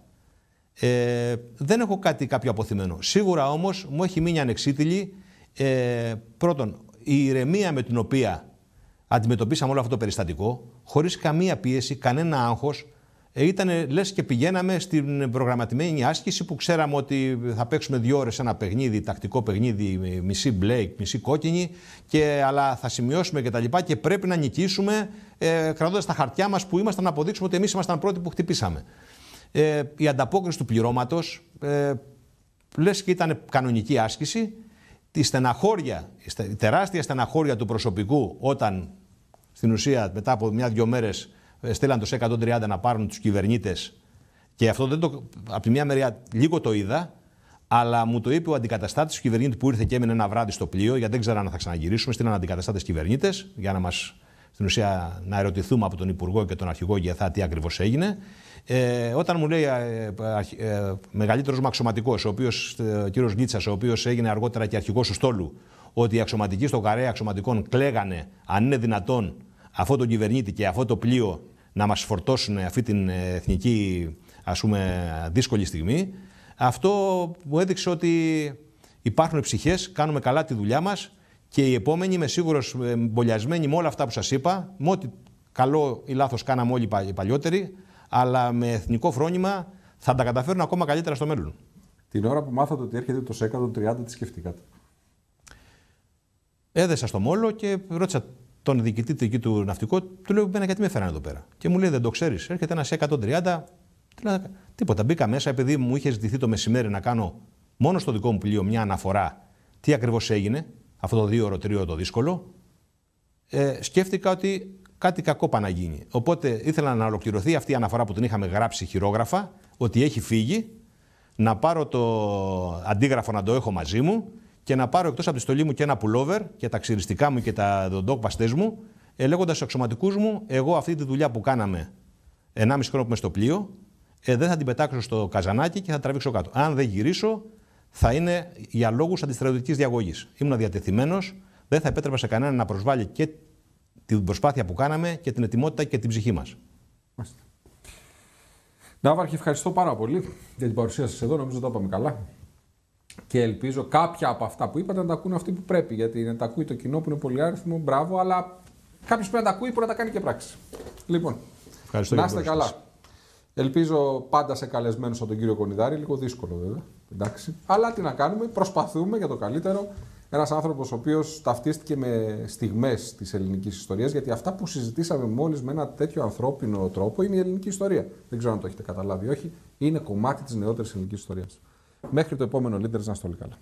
Ε, δεν έχω κάτι κάποιο αποθυμένο. Σίγουρα όμως μου έχει μείνει ανεξίτηλη ε, πρώτον η ηρεμία με την οποία αντιμετωπίσαμε όλο αυτό το περιστατικό, χωρίς καμία πίεση, κανένα άγχος, ε, ήταν λες και πηγαίναμε στην προγραμματιμένη άσκηση που ξέραμε ότι θα παίξουμε δύο ώρες ένα παιχνίδι, τακτικό παιχνίδι, ε, μισή μπλε, μισή κόκκινη, και, αλλά θα σημειώσουμε και τα λοιπά και πρέπει να νικήσουμε ε, κρατώντας τα χαρτιά μας που ήμασταν να αποδείξουμε ότι εμείς ήμασταν πρώτοι που χτυπήσαμε. Ε, η ανταπόκριση του πληρώματος ε, λες και ήταν κανονική άσκηση, τη στεναχώρια, η τεράστια στεναχώρια του προσωπικού όταν στην ουσία μετά από μια-δυο μέρες, ε, στείλαν το 130 να πάρουν τους κυβερνήτες και αυτό δεν το, από τη μια μεριά λίγο το είδα, αλλά μου το είπε ο αντικαταστάτης του κυβερνήτη που ήρθε και έμεινε ένα βράδυ στο πλοίο, γιατί δεν ξέρα αν θα ξαναγυρίσουμε. Στείλαν αντικαταστάτες κυβερνήτες για να μας στην ουσία να ερωτηθούμε από τον Υπουργό και τον Αρχηγό Γεθά τι ακριβώς έγινε. Ε, όταν μου λέει ε, ε, μεγαλύτερος μου αξιωματικό, ο οποίος, ε, κύριο Γκίτσα, ο οποίος έγινε αργότερα και αρχικό του στόλου, ότι οι αξιωματικοί στο καρέα αξιωματικών κλαίγανε αν είναι δυνατόν αυτό τον κυβερνήτη και αυτό το πλοίο να μας φορτώσουν αυτή την ε, εθνική ας πούμε, δύσκολη στιγμή. Αυτό μου έδειξε ότι υπάρχουν ψυχές, κάνουμε καλά τη δουλειά μας και οι επόμενοι, είμαι σίγουρος, ε, μπολιασμένοι με όλα αυτά που σας είπα, με ό,τι καλό ή λάθος κάναμε όλοι οι παλιότεροι, αλλά με εθνικό φρόνημα θα τα καταφέρουν ακόμα καλύτερα στο μέλλον. Την ώρα που μάθατε ότι έρχεται το ΣΕΚΑ το 30, τι σκεφτήκατε. Έδεσα στο μόλο και ρώτησα τον διοικητή του του ναυτικού, του λέω: Μένα γιατί με έφεραν εδώ πέρα. Και μου λέει: Δεν το ξέρεις. Έρχεται ένα ένα 130. Τίποτα. Μπήκα μέσα επειδή μου είχε ζητηθεί το μεσημέρι να κάνω μόνο στο δικό μου πλοίο μια αναφορά τι ακριβώς έγινε, αυτό το δύο ώρο το δύσκολο. Ε, σκέφτηκα ότι κάτι κακό γίνει. Οπότε ήθελα να ολοκληρωθεί αυτή η αναφορά που την είχαμε γράψει χειρόγραφα, ότι έχει φύγει, να πάρω το αντίγραφο να το έχω μαζί μου και να πάρω εκτός από τη στολή μου και ένα πουλόβερ και τα ξυριστικά μου και τα δοντόκπαστέ μου, ε, λέγοντας στους μου, εγώ αυτή τη δουλειά που κάναμε 1,5 χρόνο που είμαι στο πλοίο, ε, δεν θα την πετάξω στο καζανάκι και θα τραβήξω κάτω. Αν δεν γυρίσω, θα είναι για λόγους αντιστρατιωτικής διαγωγής. Ήμουν διατεθειμένος, δεν θα επέτρεπα σε κανέναν να προσβάλλει και την προσπάθεια που κάναμε και την ετοιμότητα και την ψυχή μας. Ναύαρχη, ευχαριστώ πάρα πολύ για την παρουσία σας εδώ. Νομίζω ότι τα είπαμε καλά. Και ελπίζω κάποια από αυτά που είπατε να τα ακούνε αυτοί που πρέπει. Γιατί να τα ακούει το κοινό που είναι πολύ άριθμο, μπράβο, αλλά κάποιος πρέπει να τα ακούει πρέπει να τα κάνει και πράξη. Λοιπόν, ευχαριστώ να είστε καλά. Ελπίζω πάντα σε καλεσμένο από τον κύριο Κονιδάρη. Λίγο δύσκολο βέβαια. Εντάξει. Αλλά τι να κάνουμε, προσπαθούμε για το καλύτερο. Ένας άνθρωπος ο οποίος ταυτίστηκε με στιγμές της ελληνικής ιστορίας, γιατί αυτά που συζητήσαμε μόλις με ένα τέτοιο ανθρώπινο τρόπο είναι η ελληνική ιστορία. Δεν ξέρω αν το έχετε καταλάβει όχι. Είναι κομμάτι της νεότερης ελληνικής ιστορίας. Μέχρι το επόμενο Leaders, να είστε όλοι καλά.